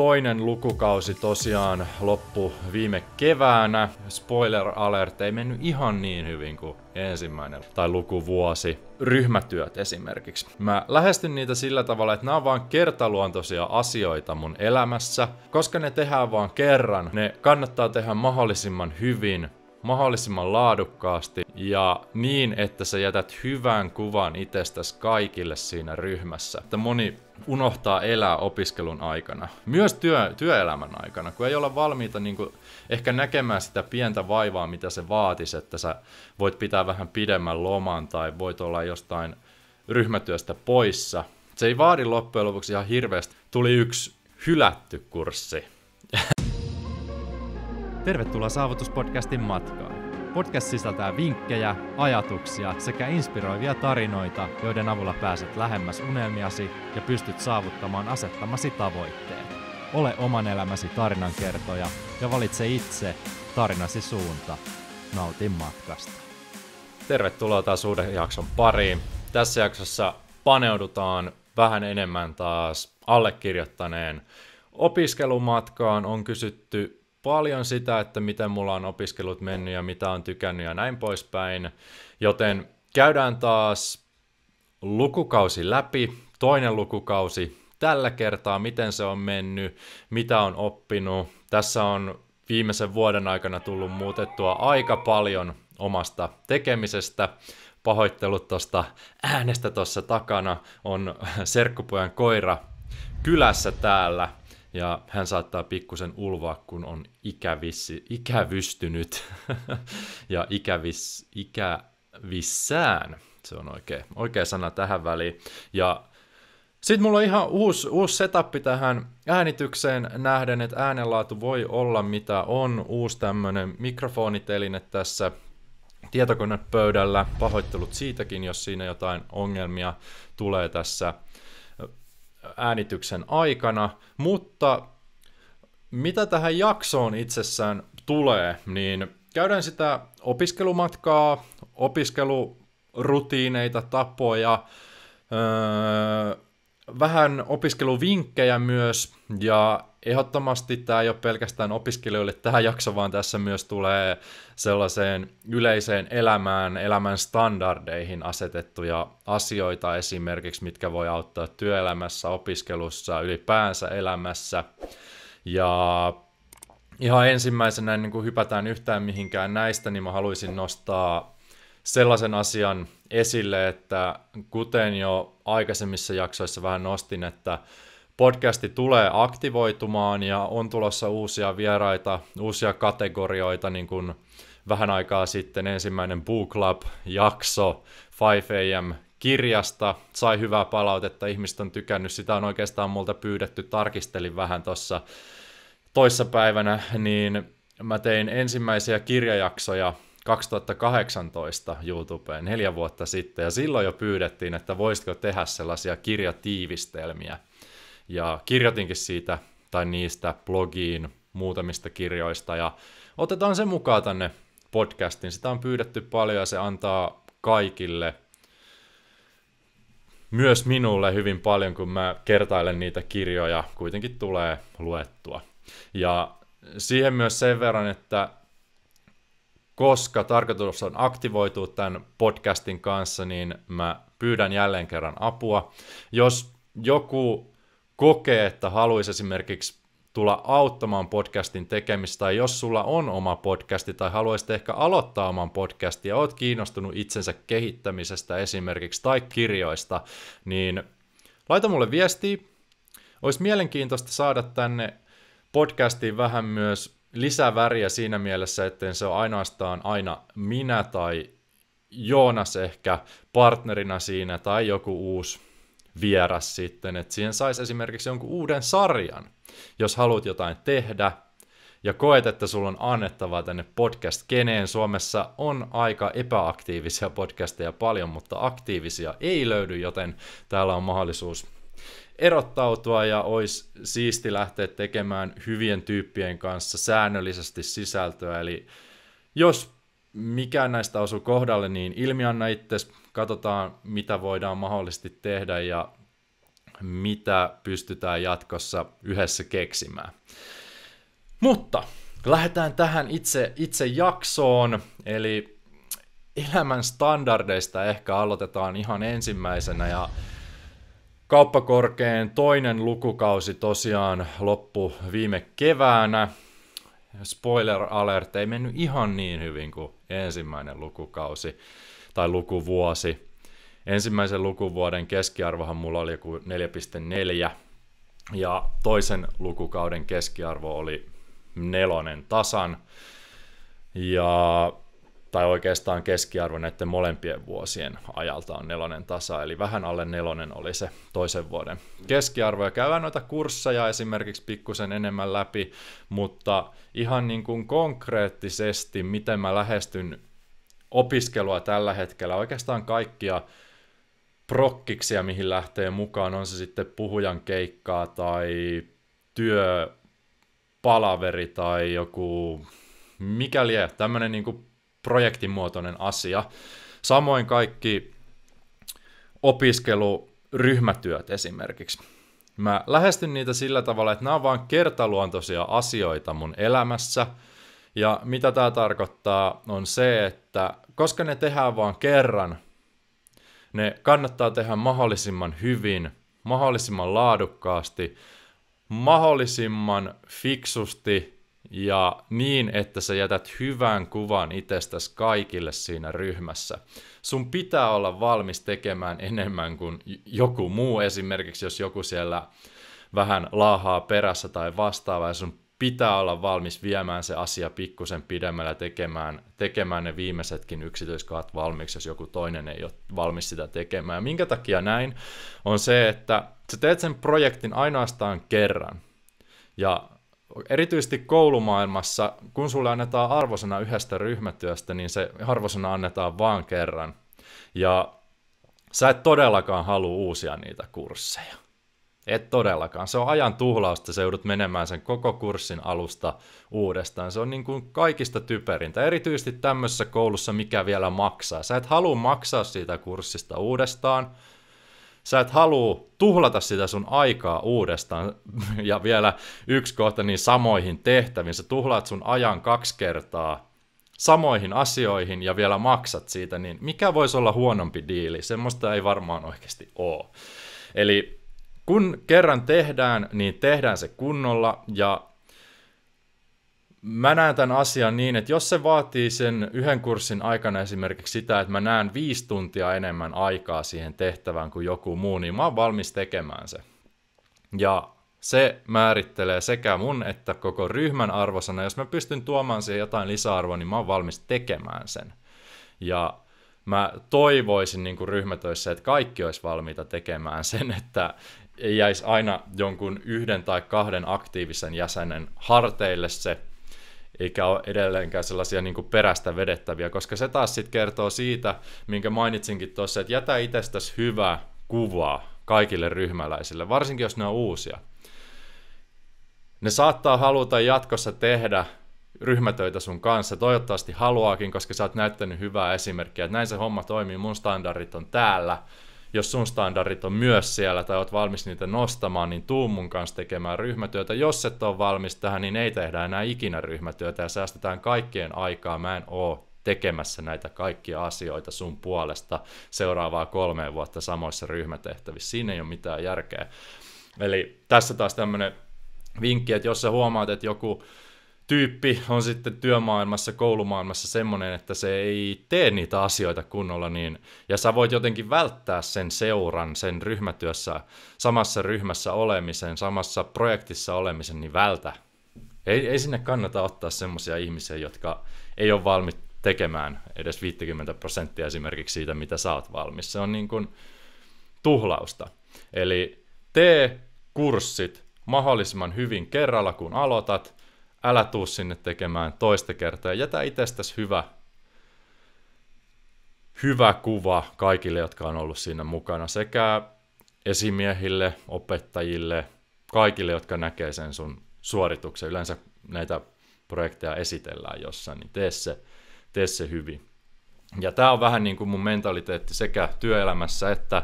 toinen lukukausi tosiaan loppu viime keväänä. Spoiler alert, ei mennyt ihan niin hyvin kuin ensimmäinen tai lukuvuosi. Ryhmätyöt esimerkiksi. Mä lähestyn niitä sillä tavalla, että nämä on vaan kertaluontoisia asioita mun elämässä. Koska ne tehdään vaan kerran, ne kannattaa tehdä mahdollisimman hyvin, mahdollisimman laadukkaasti ja niin, että sä jätät hyvän kuvan itsestäsi kaikille siinä ryhmässä. Että moni unohtaa elää opiskelun aikana, myös työ, työelämän aikana, kun ei olla valmiita niin kuin, ehkä näkemään sitä pientä vaivaa, mitä se vaatisi, että sä voit pitää vähän pidemmän loman tai voit olla jostain ryhmätyöstä poissa. Se ei vaadi loppujen lopuksi ihan hirveästi. Tuli yksi hylätty kurssi. Tervetuloa Saavutuspodcastin matkaan. Podcast sisältää vinkkejä, ajatuksia sekä inspiroivia tarinoita, joiden avulla pääset lähemmäs unelmiasi ja pystyt saavuttamaan asettamasi tavoitteet. Ole oman elämäsi tarinankertoja ja valitse itse tarinasi suunta. Nautin matkasta. Tervetuloa taas uuden jakson pariin. Tässä jaksossa paneudutaan vähän enemmän taas allekirjoittaneen opiskelumatkaan. On kysytty paljon sitä, että miten mulla on opiskelut mennyt ja mitä on tykännyt ja näin poispäin. Joten käydään taas lukukausi läpi, toinen lukukausi tällä kertaa, miten se on mennyt, mitä on oppinut. Tässä on viimeisen vuoden aikana tullut muutettua aika paljon omasta tekemisestä. Pahoittelut tuosta äänestä tuossa takana on serkkupojan koira kylässä täällä ja hän saattaa pikkusen ulvaa, kun on ikävissi, ikävystynyt ja ikävis, ikävissään. Se on oikea, oikea sana tähän väliin. Ja sitten mulla on ihan uusi, uusi setup tähän äänitykseen nähden, että äänenlaatu voi olla mitä on. Uusi tämmönen mikrofoniteline tässä tietokonepöydällä. Pahoittelut siitäkin, jos siinä jotain ongelmia tulee tässä äänityksen aikana, mutta mitä tähän jaksoon itsessään tulee, niin käydään sitä opiskelumatkaa, opiskelurutiineita, tapoja, öö, vähän opiskeluvinkkejä myös ja ehdottomasti tämä ei ole pelkästään opiskelijoille tämä jakso, vaan tässä myös tulee sellaiseen yleiseen elämään, elämän standardeihin asetettuja asioita esimerkiksi, mitkä voi auttaa työelämässä, opiskelussa, ylipäänsä elämässä. Ja ihan ensimmäisenä, ennen kuin hypätään yhtään mihinkään näistä, niin mä haluaisin nostaa sellaisen asian esille, että kuten jo aikaisemmissa jaksoissa vähän nostin, että podcasti tulee aktivoitumaan ja on tulossa uusia vieraita, uusia kategorioita, niin kuin vähän aikaa sitten ensimmäinen Book Club-jakso 5am kirjasta. Sai hyvää palautetta, ihmiset on tykännyt, sitä on oikeastaan multa pyydetty, tarkistelin vähän tuossa toissapäivänä, niin mä tein ensimmäisiä kirjajaksoja 2018 YouTubeen neljä vuotta sitten, ja silloin jo pyydettiin, että voisitko tehdä sellaisia kirjatiivistelmiä ja kirjoitinkin siitä tai niistä blogiin muutamista kirjoista ja otetaan se mukaan tänne podcastin. Sitä on pyydetty paljon ja se antaa kaikille, myös minulle hyvin paljon, kun mä kertailen niitä kirjoja, kuitenkin tulee luettua. Ja siihen myös sen verran, että koska tarkoitus on aktivoitua tämän podcastin kanssa, niin mä pyydän jälleen kerran apua. Jos joku kokee, että haluaisi esimerkiksi tulla auttamaan podcastin tekemistä, tai jos sulla on oma podcasti tai haluaisit ehkä aloittaa oman podcastin ja oot kiinnostunut itsensä kehittämisestä esimerkiksi tai kirjoista, niin laita mulle viesti. Olisi mielenkiintoista saada tänne podcastiin vähän myös lisäväriä siinä mielessä, että se ole ainoastaan aina minä tai Joonas ehkä partnerina siinä tai joku uusi vieras sitten, että siihen saisi esimerkiksi jonkun uuden sarjan, jos haluat jotain tehdä, ja koet, että sulla on annettavaa tänne podcast-keneen. Suomessa on aika epäaktiivisia podcasteja paljon, mutta aktiivisia ei löydy, joten täällä on mahdollisuus erottautua ja olisi siisti lähteä tekemään hyvien tyyppien kanssa säännöllisesti sisältöä. Eli jos mikä näistä osu kohdalle, niin ilmianna itse, katsotaan mitä voidaan mahdollisesti tehdä ja mitä pystytään jatkossa yhdessä keksimään. Mutta lähdetään tähän itse, itse jaksoon, eli elämän standardeista ehkä aloitetaan ihan ensimmäisenä ja kauppakorkeen toinen lukukausi tosiaan loppu viime keväänä spoiler alert, ei mennyt ihan niin hyvin kuin ensimmäinen lukukausi tai lukuvuosi. Ensimmäisen lukuvuoden keskiarvohan mulla oli joku 4,4 ja toisen lukukauden keskiarvo oli nelonen tasan. Ja tai oikeastaan keskiarvo näiden molempien vuosien ajalta on nelonen tasa, eli vähän alle nelonen oli se toisen vuoden keskiarvo. Ja käydään noita kursseja esimerkiksi pikkusen enemmän läpi, mutta ihan niin kuin konkreettisesti, miten mä lähestyn opiskelua tällä hetkellä, oikeastaan kaikkia prokkiksia, mihin lähtee mukaan, on se sitten puhujan keikkaa tai työpalaveri tai joku mikäli tämmöinen niin projektimuotoinen asia. Samoin kaikki opiskelu, esimerkiksi. Mä lähestyn niitä sillä tavalla, että nämä on vain kertaluontoisia asioita mun elämässä. Ja mitä tämä tarkoittaa on se, että koska ne tehdään vain kerran, ne kannattaa tehdä mahdollisimman hyvin, mahdollisimman laadukkaasti, mahdollisimman fiksusti ja niin, että sä jätät hyvän kuvan itsestäsi kaikille siinä ryhmässä. Sun pitää olla valmis tekemään enemmän kuin joku muu, esimerkiksi jos joku siellä vähän laahaa perässä tai vastaava, ja sun pitää olla valmis viemään se asia pikkusen pidemmällä tekemään, tekemään ne viimeisetkin yksityiskohdat valmiiksi, jos joku toinen ei ole valmis sitä tekemään. Ja minkä takia näin on se, että sä teet sen projektin ainoastaan kerran. Ja Erityisesti koulumaailmassa, kun sulle annetaan arvosana yhdestä ryhmätyöstä, niin se arvosana annetaan vaan kerran. Ja sä et todellakaan halua uusia niitä kursseja. Et todellakaan. Se on ajan tuhlausta, se joudut menemään sen koko kurssin alusta uudestaan. Se on niin kuin kaikista typerintä, erityisesti tämmöisessä koulussa, mikä vielä maksaa. Sä et halua maksaa siitä kurssista uudestaan, sä et halua tuhlata sitä sun aikaa uudestaan ja vielä yksi kohta niin samoihin tehtäviin. Sä tuhlaat sun ajan kaksi kertaa samoihin asioihin ja vielä maksat siitä, niin mikä voisi olla huonompi diili? Semmoista ei varmaan oikeasti ole. Eli kun kerran tehdään, niin tehdään se kunnolla ja mä näen tämän asian niin, että jos se vaatii sen yhden kurssin aikana esimerkiksi sitä, että mä näen viisi tuntia enemmän aikaa siihen tehtävään kuin joku muu, niin mä oon valmis tekemään se. Ja se määrittelee sekä mun että koko ryhmän arvosana. Jos mä pystyn tuomaan siihen jotain lisäarvoa, niin mä oon valmis tekemään sen. Ja mä toivoisin niin kuin ryhmätöissä, että kaikki olisi valmiita tekemään sen, että ei jäisi aina jonkun yhden tai kahden aktiivisen jäsenen harteille se eikä ole edelleenkään sellaisia niin perästä vedettäviä, koska se taas sitten kertoo siitä, minkä mainitsinkin tuossa, että jätä itsestäsi hyvä kuva kaikille ryhmäläisille, varsinkin jos ne on uusia. Ne saattaa haluta jatkossa tehdä ryhmätöitä sun kanssa, toivottavasti haluaakin, koska sä oot näyttänyt hyvää esimerkkiä, että näin se homma toimii, mun standardit on täällä, jos sun standardit on myös siellä tai oot valmis niitä nostamaan, niin tuu mun kanssa tekemään ryhmätyötä. Jos et ole valmis tähän, niin ei tehdä enää ikinä ryhmätyötä ja säästetään kaikkien aikaa. Mä en oo tekemässä näitä kaikkia asioita sun puolesta seuraavaa kolme vuotta samoissa ryhmätehtävissä. Siinä ei ole mitään järkeä. Eli tässä taas tämmöinen vinkki, että jos sä huomaat, että joku tyyppi on sitten työmaailmassa, koulumaailmassa semmoinen, että se ei tee niitä asioita kunnolla, niin, ja sä voit jotenkin välttää sen seuran, sen ryhmätyössä, samassa ryhmässä olemisen, samassa projektissa olemisen, niin vältä. Ei, ei sinne kannata ottaa semmoisia ihmisiä, jotka ei ole valmiit tekemään edes 50 prosenttia esimerkiksi siitä, mitä sä oot valmis. Se on niin kuin tuhlausta. Eli tee kurssit mahdollisimman hyvin kerralla, kun aloitat – älä tuu sinne tekemään toista kertaa. Jätä itsestäsi hyvä, hyvä kuva kaikille, jotka on ollut siinä mukana, sekä esimiehille, opettajille, kaikille, jotka näkee sen sun suorituksen. Yleensä näitä projekteja esitellään jossain, niin tee se, tee se hyvin. Ja tämä on vähän niin kuin mun mentaliteetti sekä työelämässä että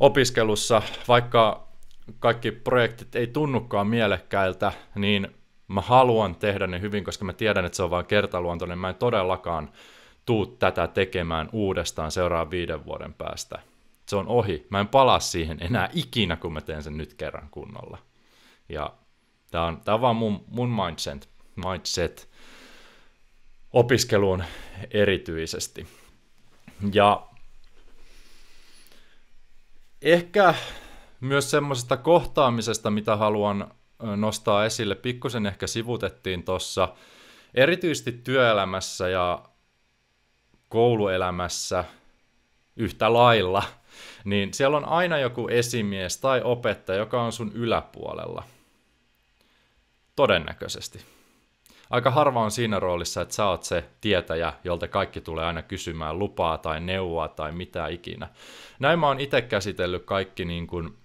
opiskelussa, vaikka kaikki projektit ei tunnukaan mielekkäiltä, niin mä haluan tehdä ne hyvin, koska mä tiedän, että se on vain kertaluontoinen. Mä en todellakaan tuu tätä tekemään uudestaan seuraavan viiden vuoden päästä. Se on ohi. Mä en palaa siihen enää ikinä, kun mä teen sen nyt kerran kunnolla. Ja tämä on, tää on vaan mun, mun mindset, mindset opiskeluun erityisesti. Ja ehkä myös semmoisesta kohtaamisesta, mitä haluan nostaa esille, pikkusen ehkä sivutettiin tuossa, erityisesti työelämässä ja kouluelämässä yhtä lailla, niin siellä on aina joku esimies tai opettaja, joka on sun yläpuolella. Todennäköisesti. Aika harva on siinä roolissa, että sä oot se tietäjä, jolta kaikki tulee aina kysymään lupaa tai neuvoa tai mitä ikinä. Näin mä oon itse käsitellyt kaikki niin kuin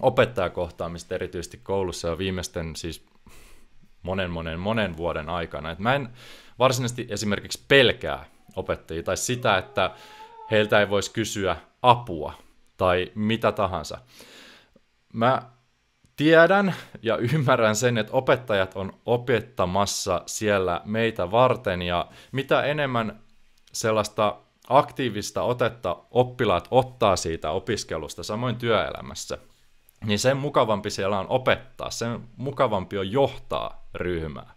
opettajakohtaamista erityisesti koulussa ja viimeisten siis monen, monen, monen vuoden aikana. Et mä en varsinaisesti esimerkiksi pelkää opettajia tai sitä, että heiltä ei voisi kysyä apua tai mitä tahansa. Mä tiedän ja ymmärrän sen, että opettajat on opettamassa siellä meitä varten ja mitä enemmän sellaista aktiivista otetta oppilaat ottaa siitä opiskelusta, samoin työelämässä – niin sen mukavampi siellä on opettaa, sen mukavampi on johtaa ryhmää.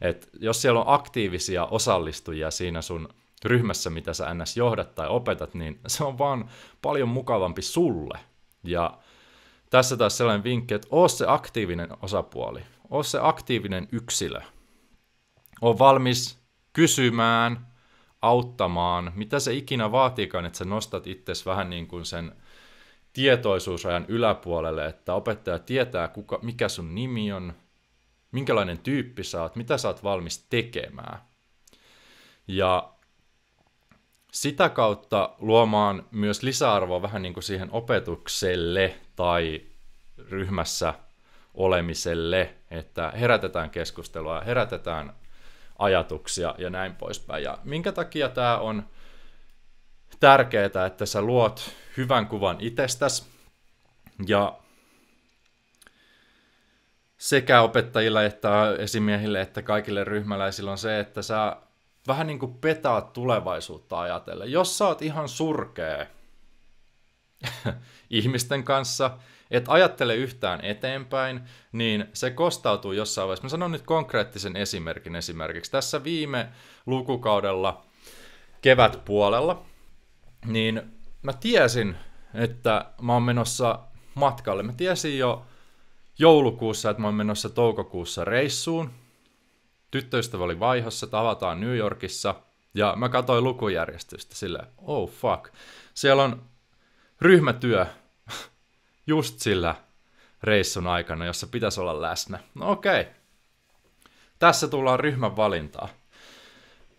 Et jos siellä on aktiivisia osallistujia siinä sun ryhmässä, mitä sä ns. johdat tai opetat, niin se on vaan paljon mukavampi sulle. Ja tässä taas sellainen vinkki, että oo se aktiivinen osapuoli, oo se aktiivinen yksilö. on valmis kysymään, auttamaan, mitä se ikinä vaatiikaan, että sä nostat itsesi vähän niin kuin sen – tietoisuusrajan yläpuolelle, että opettaja tietää, kuka, mikä sun nimi on, minkälainen tyyppi sä oot, mitä sä oot valmis tekemään. Ja sitä kautta luomaan myös lisäarvoa vähän niin kuin siihen opetukselle tai ryhmässä olemiselle, että herätetään keskustelua, herätetään ajatuksia ja näin poispäin. Ja minkä takia tämä on tärkeää, että sä luot hyvän kuvan itsestäsi ja sekä opettajilla että esimiehille että kaikille ryhmäläisillä on se, että sä vähän niin kuin petaat tulevaisuutta ajatellen. Jos sä oot ihan surkea ihmisten kanssa, et ajattele yhtään eteenpäin, niin se kostautuu jossain vaiheessa. Mä sanon nyt konkreettisen esimerkin esimerkiksi. Tässä viime lukukaudella kevätpuolella niin mä tiesin, että mä oon menossa matkalle. Mä tiesin jo joulukuussa, että mä oon menossa toukokuussa reissuun. Tyttöystävä oli vaihossa, tavataan New Yorkissa. Ja mä katsoin lukujärjestystä sille, oh fuck. Siellä on ryhmätyö just sillä reissun aikana, jossa pitäisi olla läsnä. No okei. Okay. Tässä tullaan ryhmän valintaa.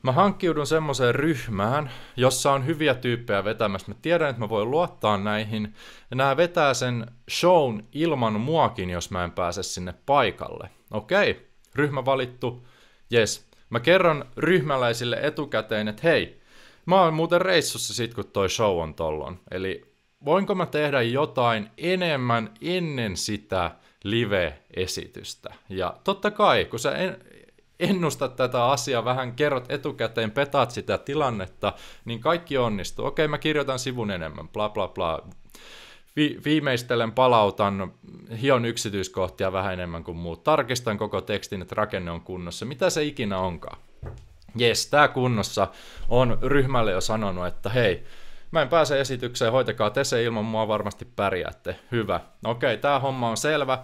Mä hankkiudun semmoiseen ryhmään, jossa on hyviä tyyppejä vetämässä. Mä tiedän, että mä voin luottaa näihin. Ja nämä vetää sen shown ilman muakin, jos mä en pääse sinne paikalle. Okei, okay. ryhmä valittu. Yes. Mä kerron ryhmäläisille etukäteen, että hei, mä oon muuten reissussa sit, kun toi show on tollon. Eli voinko mä tehdä jotain enemmän ennen sitä live-esitystä. Ja totta kai, kun sä ennustat tätä asiaa vähän, kerrot etukäteen, petaat sitä tilannetta, niin kaikki onnistuu. Okei, mä kirjoitan sivun enemmän, bla bla bla. Vi- viimeistelen, palautan, hion yksityiskohtia vähän enemmän kuin muut. Tarkistan koko tekstin, että rakenne on kunnossa. Mitä se ikinä onkaan? Jes, tää kunnossa on ryhmälle jo sanonut, että hei, mä en pääse esitykseen, hoitakaa te se ilman mua varmasti pärjäätte. Hyvä. Okei, tää homma on selvä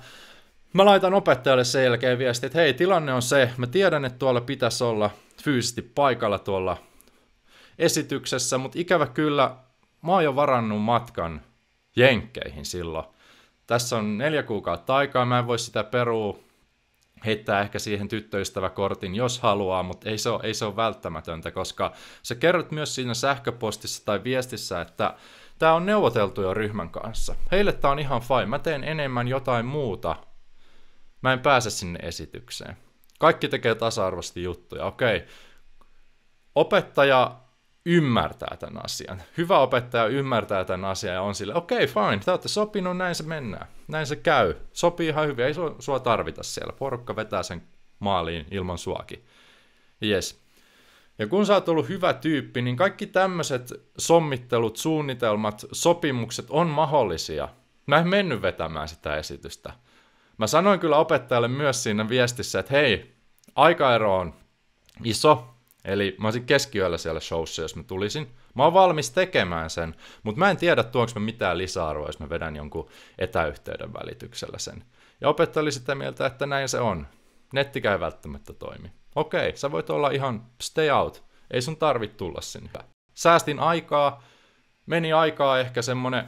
Mä laitan opettajalle sen jälkeen viesti, että hei, tilanne on se, mä tiedän, että tuolla pitäisi olla fyysisesti paikalla tuolla esityksessä, mutta ikävä kyllä mä oon jo varannut matkan jenkkeihin silloin. Tässä on neljä kuukautta aikaa, mä en voi sitä perua, heittää ehkä siihen tyttöystäväkortin, jos haluaa, mutta ei se, ole, ei se ole välttämätöntä, koska sä kerrot myös siinä sähköpostissa tai viestissä, että tämä on neuvoteltu jo ryhmän kanssa. Heille tämä on ihan fine, mä teen enemmän jotain muuta, Mä en pääse sinne esitykseen. Kaikki tekee tasa-arvoisesti juttuja. Okei, okay. opettaja ymmärtää tämän asian. Hyvä opettaja ymmärtää tämän asian ja on sille, okei, okay, fine, te olette sopinut, näin se mennään. Näin se käy. Sopii ihan hyvin, ei sua, sua tarvita siellä. Porukka vetää sen maaliin ilman suakin. Yes. Ja kun sä oot ollut hyvä tyyppi, niin kaikki tämmöiset sommittelut, suunnitelmat, sopimukset on mahdollisia. Mä en mennyt vetämään sitä esitystä. Mä sanoin kyllä opettajalle myös siinä viestissä, että hei, aikaero on iso, eli mä olisin keskiyöllä siellä showssa, jos mä tulisin. Mä oon valmis tekemään sen, mutta mä en tiedä, tuonko mä mitään lisäarvoa, jos mä vedän jonkun etäyhteyden välityksellä sen. Ja opettaja oli sitä mieltä, että näin se on. netti ei välttämättä toimi. Okei, sä voit olla ihan stay out. Ei sun tarvit tulla sinne. Säästin aikaa, meni aikaa ehkä semmonen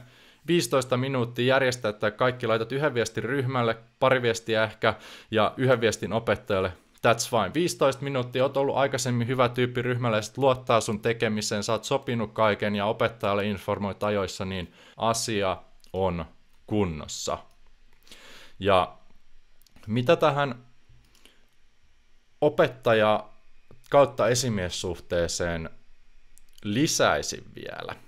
15 minuuttia järjestää, että kaikki laitat yhden viestin ryhmälle, pari viestiä ehkä ja yhden viestin opettajalle. That's fine. 15 minuuttia, oot ollut aikaisemmin hyvä tyyppi ryhmälle, sit luottaa sun tekemiseen, sä oot sopinut kaiken ja opettajalle informoit ajoissa, niin asia on kunnossa. Ja mitä tähän opettaja kautta esimiessuhteeseen lisäisin vielä –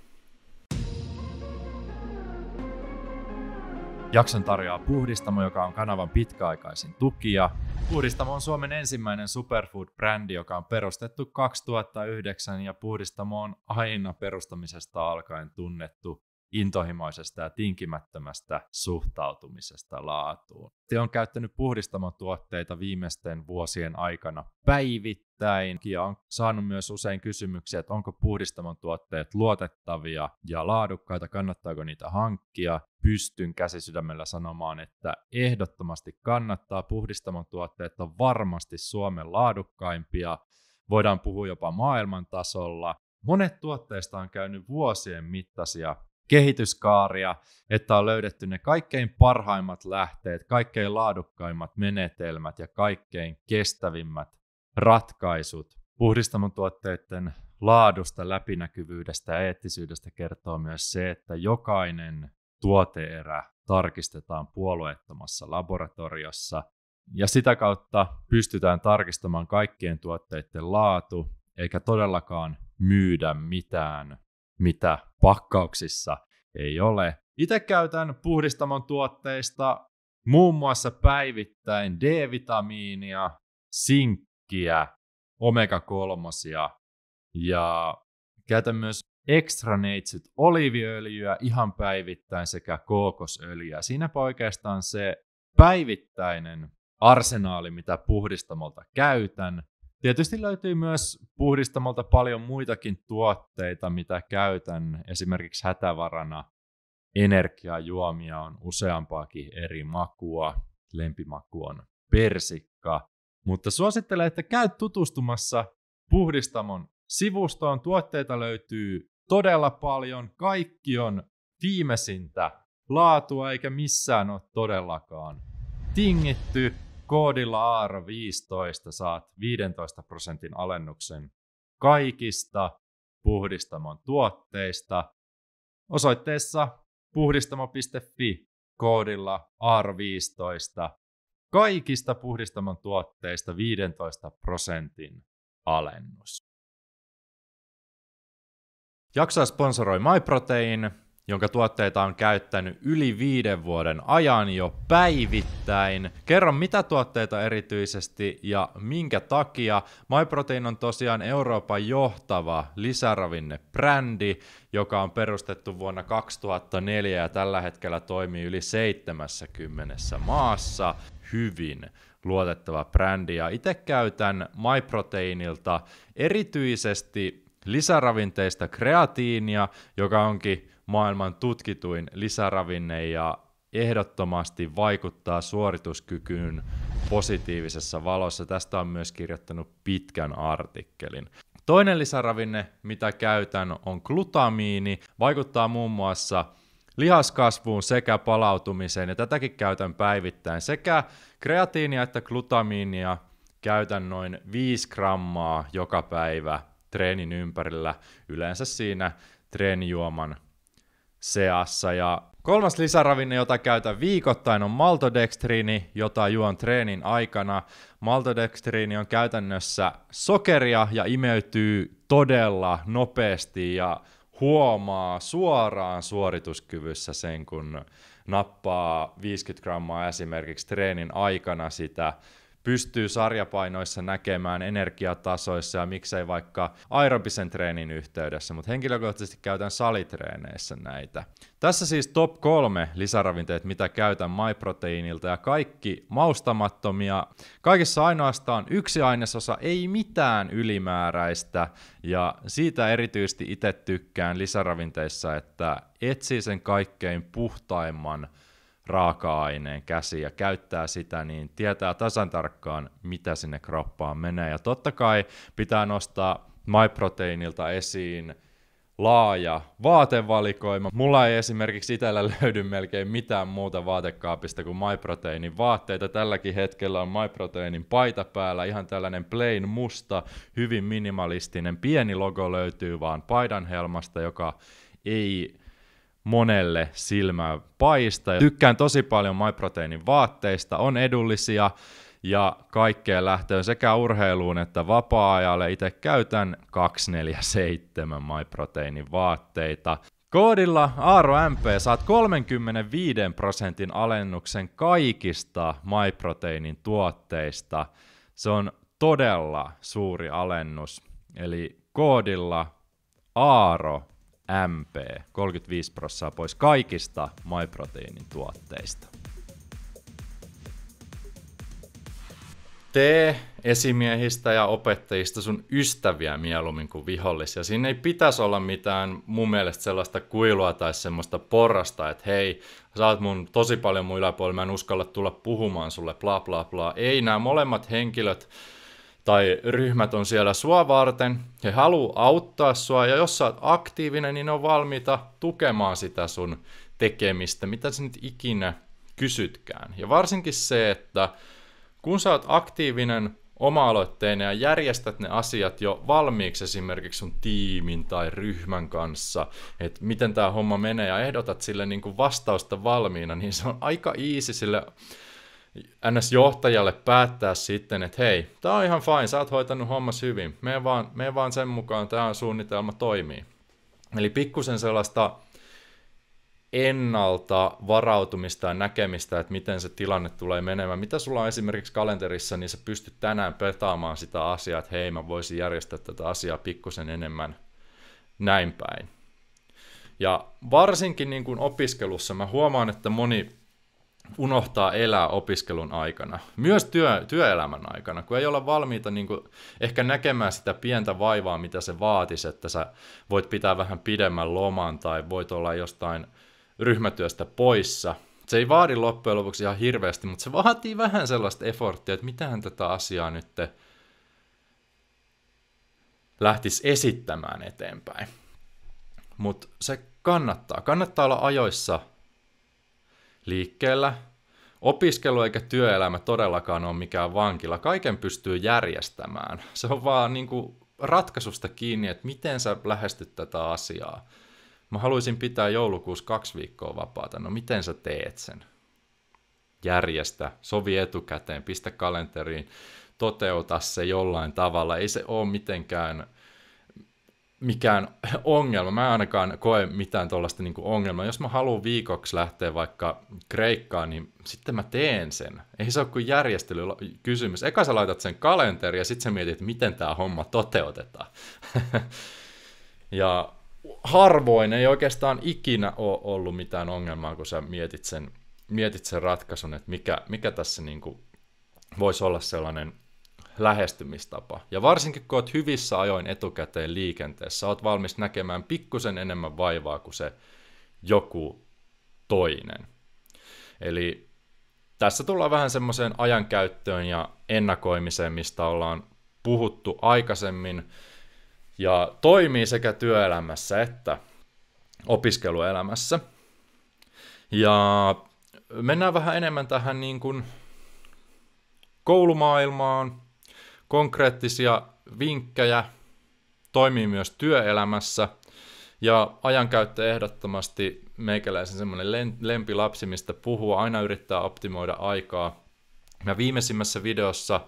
Jakson tarjoaa Puhdistamo, joka on kanavan pitkäaikaisin tukija. Puhdistamo on Suomen ensimmäinen superfood-brändi, joka on perustettu 2009 ja Puhdistamo on aina perustamisesta alkaen tunnettu intohimoisesta ja tinkimättömästä suhtautumisesta laatuun. Te on käyttänyt Puhdistamon tuotteita viimeisten vuosien aikana päivittäin päivittäin. Ja on saanut myös usein kysymyksiä, että onko puhdistamon tuotteet luotettavia ja laadukkaita, kannattaako niitä hankkia. Pystyn käsisydämellä sanomaan, että ehdottomasti kannattaa. Puhdistamon tuotteet on varmasti Suomen laadukkaimpia. Voidaan puhua jopa maailman tasolla. Monet tuotteista on käynyt vuosien mittaisia kehityskaaria, että on löydetty ne kaikkein parhaimmat lähteet, kaikkein laadukkaimmat menetelmät ja kaikkein kestävimmät ratkaisut. Puhdistamon tuotteiden laadusta, läpinäkyvyydestä ja eettisyydestä kertoo myös se, että jokainen tuoteerä tarkistetaan puolueettomassa laboratoriossa ja sitä kautta pystytään tarkistamaan kaikkien tuotteiden laatu, eikä todellakaan myydä mitään, mitä pakkauksissa ei ole. Itse käytän puhdistamon tuotteista muun muassa päivittäin D-vitamiinia, sinkkiä, mäkkiä, omega-kolmosia ja käytän myös extra neitsyt oliiviöljyä ihan päivittäin sekä kookosöljyä. Siinäpä oikeastaan se päivittäinen arsenaali, mitä puhdistamolta käytän. Tietysti löytyy myös puhdistamolta paljon muitakin tuotteita, mitä käytän. Esimerkiksi hätävarana energiajuomia on useampaakin eri makua. Lempimaku on persikka. Mutta suosittelen, että käy tutustumassa Puhdistamon sivustoon. Tuotteita löytyy todella paljon. Kaikki on viimeisintä laatua, eikä missään ole todellakaan tingitty. Koodilla ar 15 saat 15 prosentin alennuksen kaikista Puhdistamon tuotteista. Osoitteessa puhdistamo.fi koodilla AR15 kaikista puhdistamon tuotteista 15 prosentin alennus. Jaksoa sponsoroi MyProtein, jonka tuotteita on käyttänyt yli viiden vuoden ajan jo päivittäin. Kerro mitä tuotteita erityisesti ja minkä takia. MyProtein on tosiaan Euroopan johtava lisäravinnebrändi, joka on perustettu vuonna 2004 ja tällä hetkellä toimii yli 70 maassa hyvin luotettava brändi. Ja itse käytän MyProteinilta erityisesti lisäravinteista kreatiinia, joka onkin maailman tutkituin lisäravinne ja ehdottomasti vaikuttaa suorituskykyyn positiivisessa valossa. Tästä on myös kirjoittanut pitkän artikkelin. Toinen lisäravinne, mitä käytän, on glutamiini. Vaikuttaa muun muassa lihaskasvuun sekä palautumiseen, ja tätäkin käytän päivittäin. Sekä kreatiinia että glutamiinia käytän noin 5 grammaa joka päivä treenin ympärillä, yleensä siinä treenijuoman seassa. Ja kolmas lisäravinne, jota käytän viikoittain, on maltodextriini, jota juon treenin aikana. Maltodextriini on käytännössä sokeria ja imeytyy todella nopeasti ja huomaa suoraan suorituskyvyssä sen, kun nappaa 50 grammaa esimerkiksi treenin aikana sitä pystyy sarjapainoissa näkemään energiatasoissa ja miksei vaikka aerobisen treenin yhteydessä, mutta henkilökohtaisesti käytän salitreeneissä näitä. Tässä siis top kolme lisäravinteet, mitä käytän MyProteinilta ja kaikki maustamattomia. Kaikissa ainoastaan yksi ainesosa, ei mitään ylimääräistä ja siitä erityisesti itse tykkään lisäravinteissa, että etsii sen kaikkein puhtaimman raaka-aineen käsi ja käyttää sitä, niin tietää tasan tarkkaan, mitä sinne kroppaan menee. Ja totta kai pitää nostaa MyProteinilta esiin laaja vaatevalikoima. Mulla ei esimerkiksi itellä löydy melkein mitään muuta vaatekaapista kuin MyProteinin vaatteita. Tälläkin hetkellä on MyProteinin paita päällä, ihan tällainen plain musta, hyvin minimalistinen. Pieni logo löytyy vaan paidan helmasta, joka ei monelle silmään paista. Tykkään tosi paljon MyProteinin vaatteista, on edullisia ja kaikkeen lähtöön sekä urheiluun että vapaa-ajalle. Itse käytän 247 MyProteinin vaatteita. Koodilla AROMP saat 35 prosentin alennuksen kaikista MyProteinin tuotteista. Se on todella suuri alennus. Eli koodilla AARO MP, 35 prossaa pois kaikista MyProteinin tuotteista. Tee esimiehistä ja opettajista sun ystäviä mieluummin kuin vihollisia. Siinä ei pitäisi olla mitään mun mielestä sellaista kuilua tai semmoista porrasta, että hei, sä oot mun tosi paljon mun yläpuolella, mä en uskalla tulla puhumaan sulle, bla bla bla. Ei, nämä molemmat henkilöt tai ryhmät on siellä sua varten, he haluaa auttaa sua, ja jos sä oot aktiivinen, niin ne on valmiita tukemaan sitä sun tekemistä, mitä sä nyt ikinä kysytkään. Ja varsinkin se, että kun sä oot aktiivinen oma-aloitteinen ja järjestät ne asiat jo valmiiksi esimerkiksi sun tiimin tai ryhmän kanssa, että miten tämä homma menee ja ehdotat sille niin kuin vastausta valmiina, niin se on aika easy sille NS-johtajalle päättää sitten, että hei, tämä on ihan fine, sä oot hoitanut hommas hyvin, me vaan, me vaan sen mukaan tämä suunnitelma toimii. Eli pikkusen sellaista ennalta varautumista ja näkemistä, että miten se tilanne tulee menemään. Mitä sulla on esimerkiksi kalenterissa, niin sä pystyt tänään petaamaan sitä asiaa, että hei, mä voisin järjestää tätä asiaa pikkusen enemmän näin päin. Ja varsinkin niin kuin opiskelussa mä huomaan, että moni unohtaa elää opiskelun aikana, myös työ, työelämän aikana, kun ei olla valmiita niin kuin, ehkä näkemään sitä pientä vaivaa, mitä se vaatisi, että sä voit pitää vähän pidemmän loman tai voit olla jostain ryhmätyöstä poissa. Se ei vaadi loppujen lopuksi ihan hirveästi, mutta se vaatii vähän sellaista eforttia, että mitähän tätä asiaa nyt lähtisi esittämään eteenpäin. Mutta se kannattaa. Kannattaa olla ajoissa – liikkeellä. Opiskelu eikä työelämä todellakaan ole mikään vankila. Kaiken pystyy järjestämään. Se on vaan niin kuin ratkaisusta kiinni, että miten sä lähestyt tätä asiaa. Mä haluaisin pitää joulukuussa kaksi viikkoa vapaata. No miten sä teet sen? Järjestä, sovi etukäteen, pistä kalenteriin, toteuta se jollain tavalla. Ei se ole mitenkään mikään ongelma. Mä en ainakaan koe mitään tuollaista niinku ongelmaa. Jos mä haluan viikoksi lähteä vaikka Kreikkaan, niin sitten mä teen sen. Ei se ole kuin järjestelykysymys. Eka sä laitat sen kalenteri ja sitten sä mietit, että miten tämä homma toteutetaan. ja harvoin ei oikeastaan ikinä ole ollut mitään ongelmaa, kun sä mietit sen, mietit sen ratkaisun, että mikä, mikä tässä niinku voisi olla sellainen lähestymistapa. Ja varsinkin kun olet hyvissä ajoin etukäteen liikenteessä, oot valmis näkemään pikkusen enemmän vaivaa kuin se joku toinen. Eli tässä tullaan vähän semmoiseen ajankäyttöön ja ennakoimiseen, mistä ollaan puhuttu aikaisemmin, ja toimii sekä työelämässä että opiskeluelämässä. Ja mennään vähän enemmän tähän niin kuin koulumaailmaan, konkreettisia vinkkejä, toimii myös työelämässä ja ajankäyttö ehdottomasti meikäläisen semmoinen lempilapsi, mistä puhua, aina yrittää optimoida aikaa. Mä viimeisimmässä videossa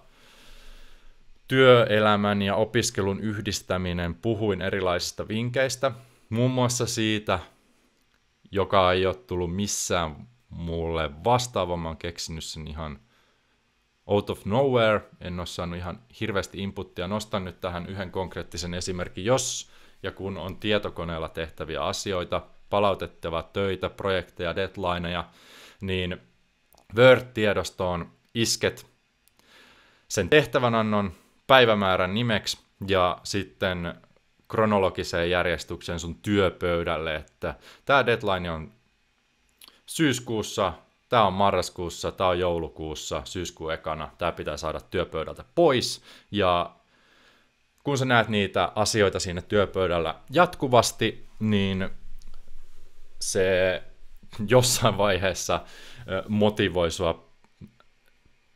työelämän ja opiskelun yhdistäminen puhuin erilaisista vinkkeistä, muun muassa siitä, joka ei ole tullut missään muulle vastaavamman keksinyt sen ihan – out of nowhere, en ole saanut ihan hirveästi inputtia, nostan nyt tähän yhden konkreettisen esimerkin, jos ja kun on tietokoneella tehtäviä asioita, palautettava töitä, projekteja, deadlineja, niin Word-tiedostoon isket sen tehtävänannon päivämäärän nimeksi ja sitten kronologiseen järjestykseen sun työpöydälle, että tämä deadline on syyskuussa tämä on marraskuussa, tämä on joulukuussa, syyskuun ekana, tämä pitää saada työpöydältä pois. Ja kun sä näet niitä asioita siinä työpöydällä jatkuvasti, niin se jossain vaiheessa motivoi sua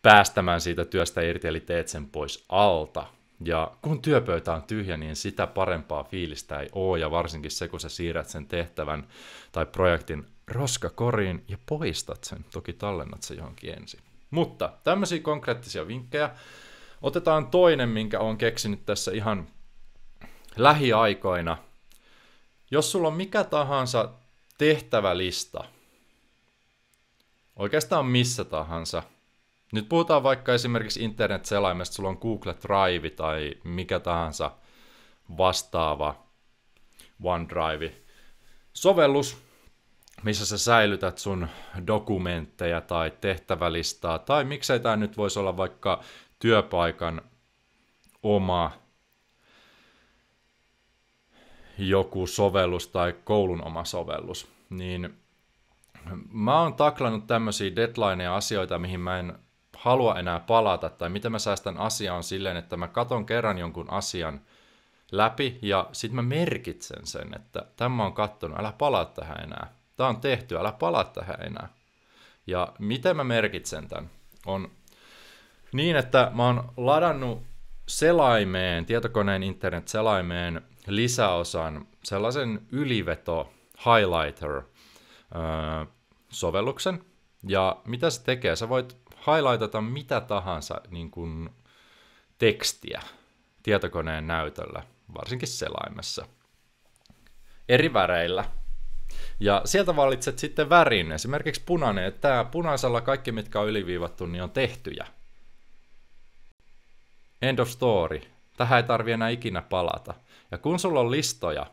päästämään siitä työstä irti, eli teet sen pois alta. Ja kun työpöytä on tyhjä, niin sitä parempaa fiilistä ei ole, ja varsinkin se, kun sä siirrät sen tehtävän tai projektin roskakoriin ja poistat sen. Toki tallennat se johonkin ensin. Mutta tämmöisiä konkreettisia vinkkejä. Otetaan toinen, minkä olen keksinyt tässä ihan lähiaikoina. Jos sulla on mikä tahansa tehtävälista, oikeastaan missä tahansa, nyt puhutaan vaikka esimerkiksi internetselaimesta, sulla on Google Drive tai mikä tahansa vastaava OneDrive sovellus, missä sä säilytät sun dokumentteja tai tehtävälistaa, tai miksei tämä nyt voisi olla vaikka työpaikan oma joku sovellus tai koulun oma sovellus, niin mä oon taklannut tämmöisiä deadlineja asioita, mihin mä en halua enää palata, tai miten mä säästän asiaa silleen, että mä katon kerran jonkun asian läpi, ja sit mä merkitsen sen, että tämä on kattonut, älä palaa tähän enää. Tämä on tehty, älä palaa tähän enää. Ja miten mä merkitsen tämän? On niin, että mä oon ladannut selaimeen, tietokoneen internet-selaimeen lisäosan sellaisen yliveto highlighter öö, sovelluksen. Ja mitä se tekee? Sä voit highlightata mitä tahansa niin kuin tekstiä tietokoneen näytöllä, varsinkin selaimessa. Eri väreillä, ja sieltä valitset sitten värin, esimerkiksi punainen, että tämä punaisella kaikki, mitkä on yliviivattu, niin on tehtyjä. End of story. Tähän ei tarvi enää ikinä palata. Ja kun sulla on listoja,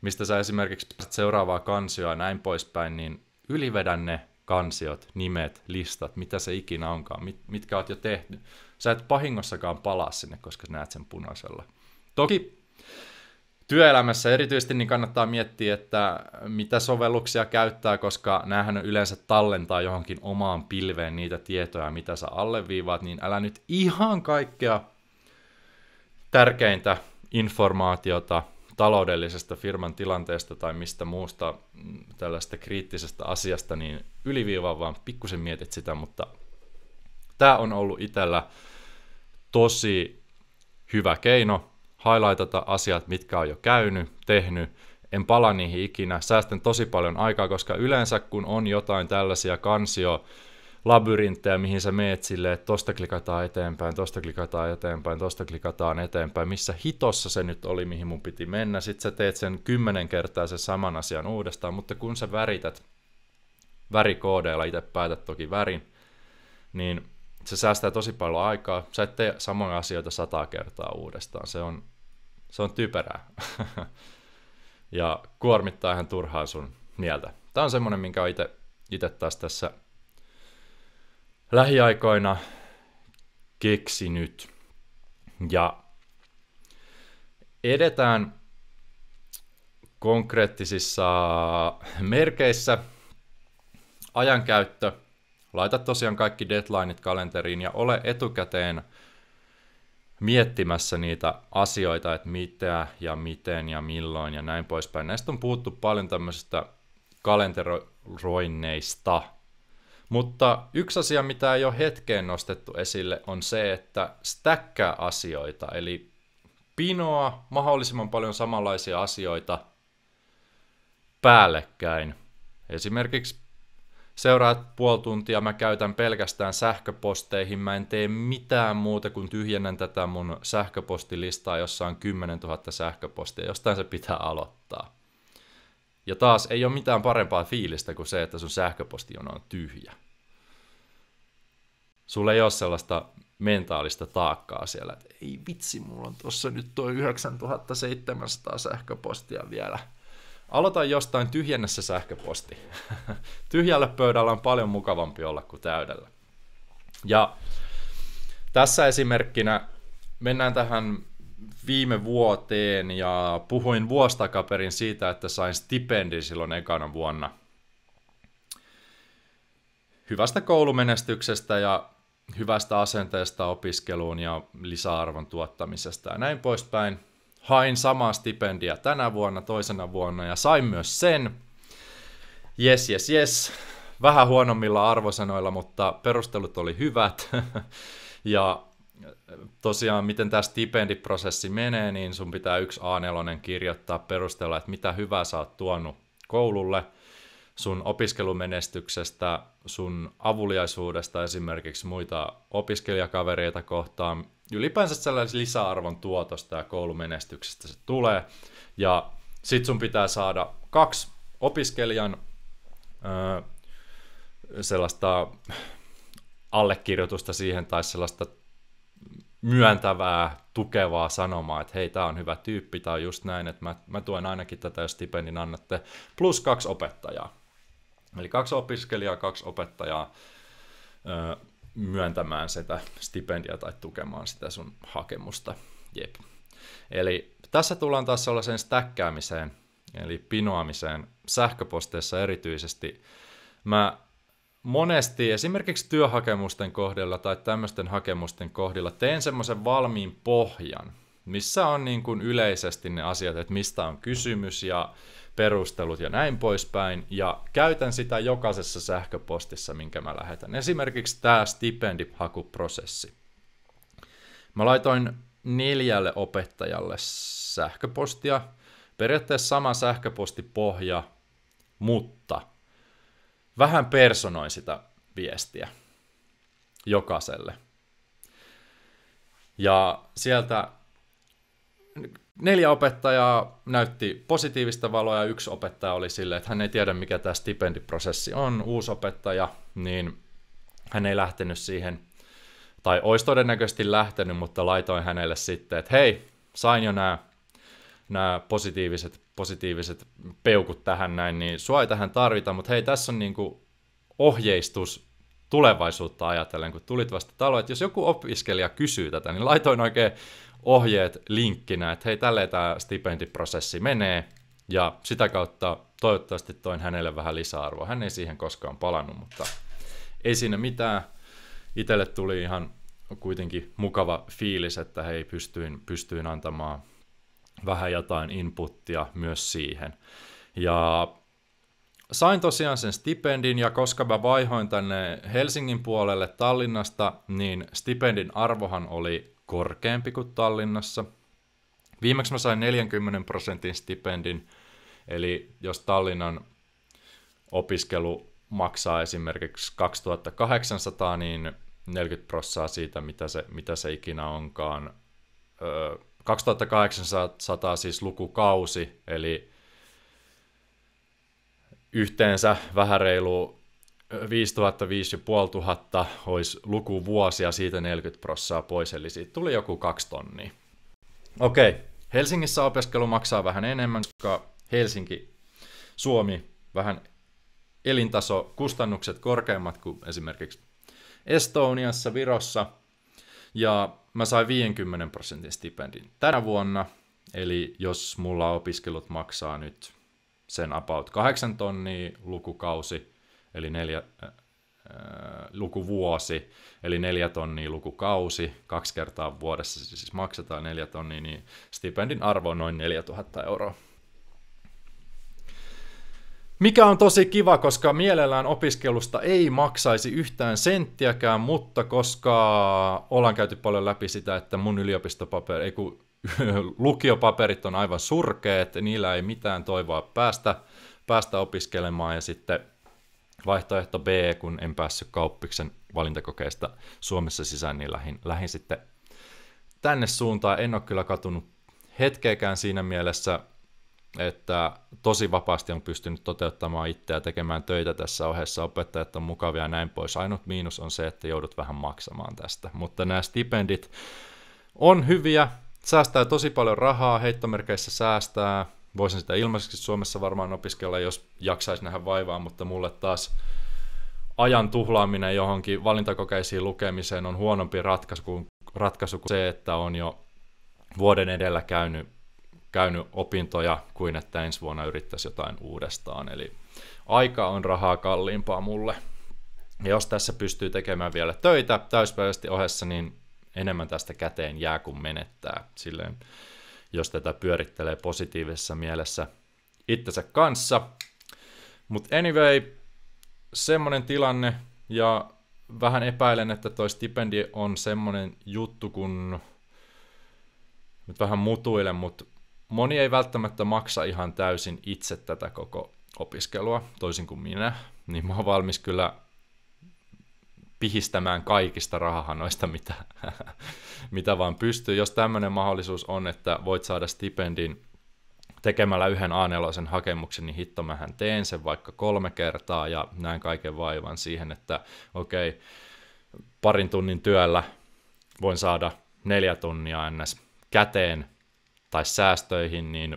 mistä sä esimerkiksi pistät seuraavaa kansioa ja näin poispäin, niin ylivedä ne kansiot, nimet, listat, mitä se ikinä onkaan, mit, mitkä oot jo tehnyt. Sä et pahingossakaan palaa sinne, koska sä näet sen punaisella. Toki työelämässä erityisesti niin kannattaa miettiä, että mitä sovelluksia käyttää, koska näähän yleensä tallentaa johonkin omaan pilveen niitä tietoja, mitä sä alleviivaat, niin älä nyt ihan kaikkea tärkeintä informaatiota taloudellisesta firman tilanteesta tai mistä muusta tällaista kriittisestä asiasta, niin yliviivaa vaan pikkusen mietit sitä, mutta tämä on ollut itsellä tosi hyvä keino highlightata tota asiat, mitkä on jo käynyt, tehnyt, en pala niihin ikinä, säästän tosi paljon aikaa, koska yleensä kun on jotain tällaisia kansio, labyrinttejä, mihin sä meet silleen, että tosta klikataan eteenpäin, tosta klikataan eteenpäin, tosta klikataan eteenpäin, missä hitossa se nyt oli, mihin mun piti mennä. Sitten sä teet sen kymmenen kertaa sen saman asian uudestaan, mutta kun sä värität värikoodeilla, itse päätät toki värin, niin se säästää tosi paljon aikaa. Sä et tee samoja asioita sata kertaa uudestaan. Se on se on typerää. ja kuormittaa ihan turhaan sun mieltä. Tämä on semmoinen, minkä itse itse taas tässä lähiaikoina keksinyt. Ja edetään konkreettisissa merkeissä. Ajankäyttö. Laita tosiaan kaikki deadlineit kalenteriin ja ole etukäteen – miettimässä niitä asioita, että mitä ja miten ja milloin ja näin poispäin. Näistä on puhuttu paljon tämmöisistä kalenteroinneista, mutta yksi asia, mitä ei ole hetkeen nostettu esille, on se, että stäkkää asioita, eli pinoa mahdollisimman paljon samanlaisia asioita päällekkäin. Esimerkiksi Seuraat puoli tuntia mä käytän pelkästään sähköposteihin. Mä en tee mitään muuta kuin tyhjennän tätä mun sähköpostilistaa, jossa on 10 000 sähköpostia. Jostain se pitää aloittaa. Ja taas ei ole mitään parempaa fiilistä kuin se, että sun sähköposti on tyhjä. Sulla ei ole sellaista mentaalista taakkaa siellä, että ei vitsi, mulla on tuossa nyt tuo 9700 sähköpostia vielä – Aloita jostain tyhjennessä sähköposti. Tyhjällä pöydällä on paljon mukavampi olla kuin täydellä. Ja tässä esimerkkinä mennään tähän viime vuoteen ja puhuin vuostakaperin siitä, että sain stipendin silloin ekana vuonna hyvästä koulumenestyksestä ja hyvästä asenteesta opiskeluun ja lisäarvon tuottamisesta ja näin poispäin hain samaa stipendiä tänä vuonna, toisena vuonna ja sain myös sen. Jes, jes, jes. Vähän huonommilla arvosanoilla, mutta perustelut oli hyvät. ja eh, tosiaan, miten tämä stipendiprosessi menee, niin sun pitää yksi A4 kirjoittaa perustella, että mitä hyvää sä oot tuonut koululle, sun opiskelumenestyksestä, sun avuliaisuudesta esimerkiksi muita opiskelijakavereita kohtaan, ylipäänsä sellaisen lisäarvon tuotosta ja koulumenestyksestä se tulee. Ja sit sun pitää saada kaksi opiskelijan öö, sellaista allekirjoitusta siihen tai sellaista myöntävää, tukevaa sanomaa, että hei, tämä on hyvä tyyppi, tai just näin, että mä, mä tuen ainakin tätä, jos stipendin annatte, plus kaksi opettajaa. Eli kaksi opiskelijaa, kaksi opettajaa. Öö, myöntämään sitä stipendiä tai tukemaan sitä sun hakemusta. Jep. Eli tässä tullaan taas sellaiseen stäkkäämiseen, eli pinoamiseen sähköposteissa erityisesti. Mä monesti esimerkiksi työhakemusten kohdalla tai tämmöisten hakemusten kohdilla teen semmoisen valmiin pohjan, missä on niin kuin yleisesti ne asiat, että mistä on kysymys ja perustelut ja näin poispäin, ja käytän sitä jokaisessa sähköpostissa, minkä mä lähetän. Esimerkiksi tämä stipendihakuprosessi. Mä laitoin neljälle opettajalle sähköpostia, periaatteessa sama sähköpostipohja, mutta vähän personoin sitä viestiä jokaiselle. Ja sieltä Neljä opettajaa näytti positiivista valoa ja yksi opettaja oli silleen, että hän ei tiedä mikä tämä stipendiprosessi on, uusi opettaja, niin hän ei lähtenyt siihen, tai olisi todennäköisesti lähtenyt, mutta laitoin hänelle sitten, että hei, sain jo nämä, nämä positiiviset, positiiviset peukut tähän näin, niin sua ei tähän tarvita, mutta hei, tässä on niin kuin ohjeistus tulevaisuutta ajatellen, kun tulit vasta taloon, että jos joku opiskelija kysyy tätä, niin laitoin oikein ohjeet linkkinä, että hei, tälleen tämä stipendiprosessi menee, ja sitä kautta toivottavasti toin hänelle vähän lisäarvoa. Hän ei siihen koskaan palannut, mutta ei siinä mitään. Itelle tuli ihan kuitenkin mukava fiilis, että hei, pystyin, pystyin antamaan vähän jotain inputtia myös siihen. Ja sain tosiaan sen stipendin ja koska mä vaihoin tänne Helsingin puolelle Tallinnasta, niin stipendin arvohan oli korkeampi kuin Tallinnassa. Viimeksi mä sain 40 prosentin stipendin, eli jos Tallinnan opiskelu maksaa esimerkiksi 2800, niin 40 prosenttia siitä, mitä se, mitä se ikinä onkaan. Öö, 2800 siis lukukausi, eli yhteensä vähän reilu 5500 olisi lukuvuosia siitä 40 prossaa pois, eli siitä tuli joku kaksi tonnia. Okei, Helsingissä opiskelu maksaa vähän enemmän, koska Helsinki, Suomi, vähän elintaso, kustannukset korkeammat kuin esimerkiksi Estoniassa, Virossa, ja mä sain 50 prosentin stipendin tänä vuonna, eli jos mulla opiskelut maksaa nyt sen about 8 tonnia lukukausi, eli neljä, äh, äh, lukuvuosi, eli neljä tonnia lukukausi, kaksi kertaa vuodessa siis maksetaan neljä tonnia, niin stipendin arvo on noin 4000 euroa. Mikä on tosi kiva, koska mielellään opiskelusta ei maksaisi yhtään senttiäkään, mutta koska ollaan käyty paljon läpi sitä, että mun yliopistopaperi, ei kun lukiopaperit on aivan surkeet, niillä ei mitään toivoa päästä, päästä opiskelemaan ja sitten vaihtoehto B, kun en päässyt kauppiksen valintakokeista Suomessa sisään, niin lähin, lähin sitten tänne suuntaan. En ole kyllä katunut hetkeäkään siinä mielessä, että tosi vapaasti on pystynyt toteuttamaan itseä tekemään töitä tässä ohessa, opettajat on mukavia ja näin pois. Ainut miinus on se, että joudut vähän maksamaan tästä, mutta nämä stipendit on hyviä, säästää tosi paljon rahaa, heittomerkeissä säästää. Voisin sitä ilmaiseksi Suomessa varmaan opiskella, jos jaksaisi nähdä vaivaa, mutta mulle taas ajan tuhlaaminen johonkin valintakokeisiin lukemiseen on huonompi ratkaisu kuin, ratkaisu kuin se, että on jo vuoden edellä käynyt, käynyt opintoja kuin että ensi vuonna yrittäisi jotain uudestaan. Eli aika on rahaa kalliimpaa mulle. Ja jos tässä pystyy tekemään vielä töitä täyspäiväisesti ohessa, niin enemmän tästä käteen jää kuin menettää. Silleen, jos tätä pyörittelee positiivisessa mielessä itsensä kanssa. Mutta anyway, semmoinen tilanne, ja vähän epäilen, että toi stipendi on semmoinen juttu, kun nyt vähän mutuilen, mutta moni ei välttämättä maksa ihan täysin itse tätä koko opiskelua, toisin kuin minä, niin mä oon valmis kyllä pihistämään kaikista rahahanoista, mitä, mitä vaan pystyy. Jos tämmöinen mahdollisuus on, että voit saada stipendin tekemällä yhden a hakemuksen, niin hitto mähän teen sen vaikka kolme kertaa ja näen kaiken vaivan siihen, että okei, okay, parin tunnin työllä voin saada neljä tunnia ns. käteen tai säästöihin, niin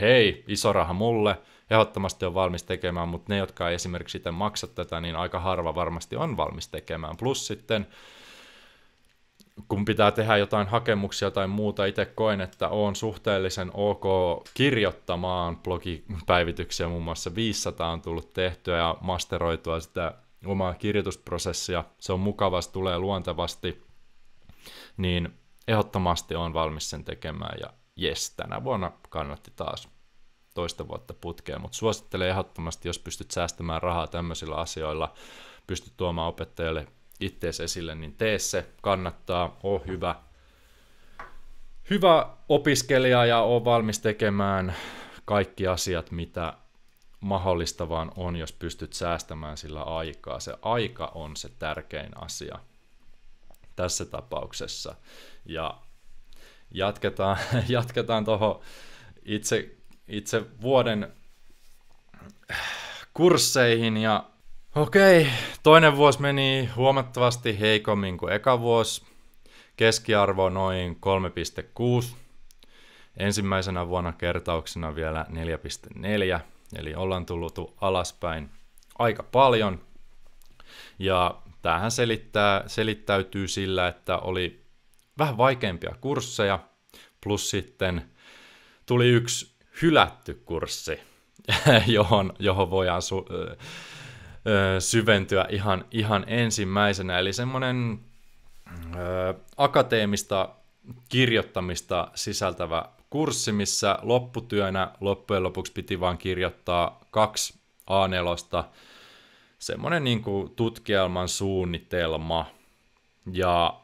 hei, iso raha mulle – ehdottomasti on valmis tekemään, mutta ne, jotka ei esimerkiksi sitä maksa tätä, niin aika harva varmasti on valmis tekemään. Plus sitten kun pitää tehdä jotain hakemuksia tai muuta, itse koen, että on suhteellisen ok kirjoittamaan blogipäivityksiä, muun muassa 500 on tullut tehtyä ja masteroitua sitä omaa kirjoitusprosessia, se on mukava, se tulee luontevasti, niin ehdottomasti on valmis sen tekemään ja jes, tänä vuonna kannatti taas toista vuotta putkeen, mutta suosittelen ehdottomasti, jos pystyt säästämään rahaa tämmöisillä asioilla, pystyt tuomaan opettajalle ittees esille, niin tee se, kannattaa, on hyvä, hyvä opiskelija ja on valmis tekemään kaikki asiat, mitä mahdollista vaan on, jos pystyt säästämään sillä aikaa. Se aika on se tärkein asia tässä tapauksessa. Ja jatketaan, jatketaan tuohon itse itse vuoden kursseihin ja okei, okay, toinen vuosi meni huomattavasti heikommin kuin eka vuosi. Keskiarvo noin 3,6. Ensimmäisenä vuonna kertauksena vielä 4,4, eli ollaan tullut alaspäin aika paljon. Ja tämähän selittää, selittäytyy sillä, että oli vähän vaikeampia kursseja, plus sitten tuli yksi hylätty kurssi, johon, johon voidaan su- syventyä ihan, ihan ensimmäisenä. Eli semmoinen akateemista kirjoittamista sisältävä kurssi, missä lopputyönä loppujen lopuksi piti vaan kirjoittaa kaksi a 4 semmoinen niin kuin tutkielman suunnitelma. Ja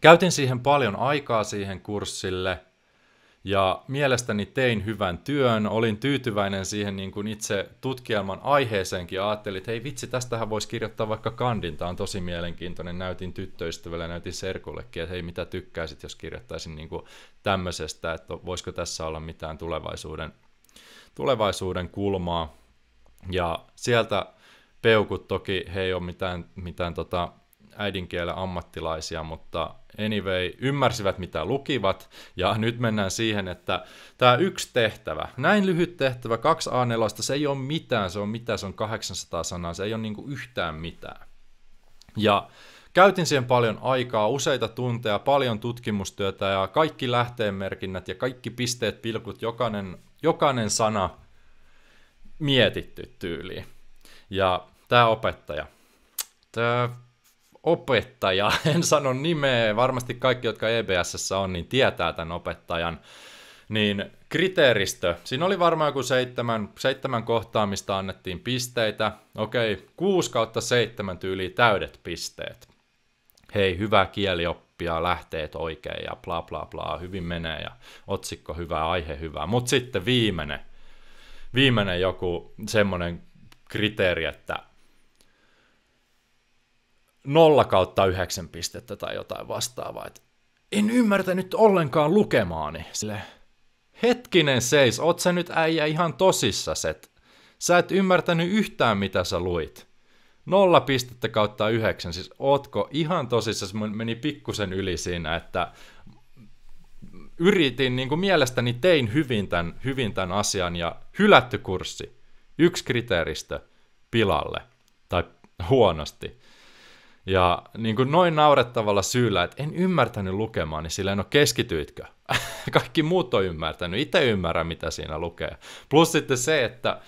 käytin siihen paljon aikaa siihen kurssille – ja mielestäni tein hyvän työn, olin tyytyväinen siihen niin kuin itse tutkielman aiheeseenkin ja ajattelin, että hei vitsi, tästähän voisi kirjoittaa vaikka kandin, tämä on tosi mielenkiintoinen. Näytin tyttöystävälle, näytin serkullekin, että hei mitä tykkäisit, jos kirjoittaisin niin kuin tämmöisestä, että voisiko tässä olla mitään tulevaisuuden, tulevaisuuden kulmaa. Ja sieltä peukut toki, he ei ole mitään, mitään tota, äidinkielen ammattilaisia, mutta anyway, ymmärsivät mitä lukivat, ja nyt mennään siihen, että tämä yksi tehtävä, näin lyhyt tehtävä, kaksi a 4 se ei ole mitään, se on mitä, se on 800 sanaa, se ei ole niinku yhtään mitään. Ja käytin siihen paljon aikaa, useita tunteja, paljon tutkimustyötä ja kaikki lähteenmerkinnät ja kaikki pisteet, pilkut, jokainen, jokainen sana mietitty tyyliin. Ja tämä opettaja, tämä opettaja, en sano nimeä, varmasti kaikki, jotka EBS on, niin tietää tämän opettajan, niin kriteeristö, siinä oli varmaan joku seitsemän, seitsemän kohtaa, mistä annettiin pisteitä, okei, 6 kautta seitsemän tyyliä täydet pisteet. Hei, hyvä kielioppia, lähteet oikein ja bla bla bla, hyvin menee ja otsikko hyvä, aihe hyvä, mutta sitten viimeinen, viimeinen joku semmoinen kriteeri, että 0 kautta 9 pistettä tai jotain vastaavaa. Et en ymmärtänyt ollenkaan lukemaani. Sille, hetkinen seis, oot sä nyt äijä ihan tosissas, että sä et ymmärtänyt yhtään mitä sä luit. Nolla pistettä kautta yhdeksän, siis ootko ihan tosissas, meni pikkusen yli siinä, että yritin, niin kuin mielestäni tein hyvin tämän, hyvin tämän asian ja hylätty kurssi, yksi kriteeristö pilalle tai huonosti. Ja niin kuin noin naurettavalla syyllä, että en ymmärtänyt lukemaan, niin silleen, no keskityitkö? Kaikki muut on ymmärtänyt, itse ymmärrän mitä siinä lukee. Plus sitten se, että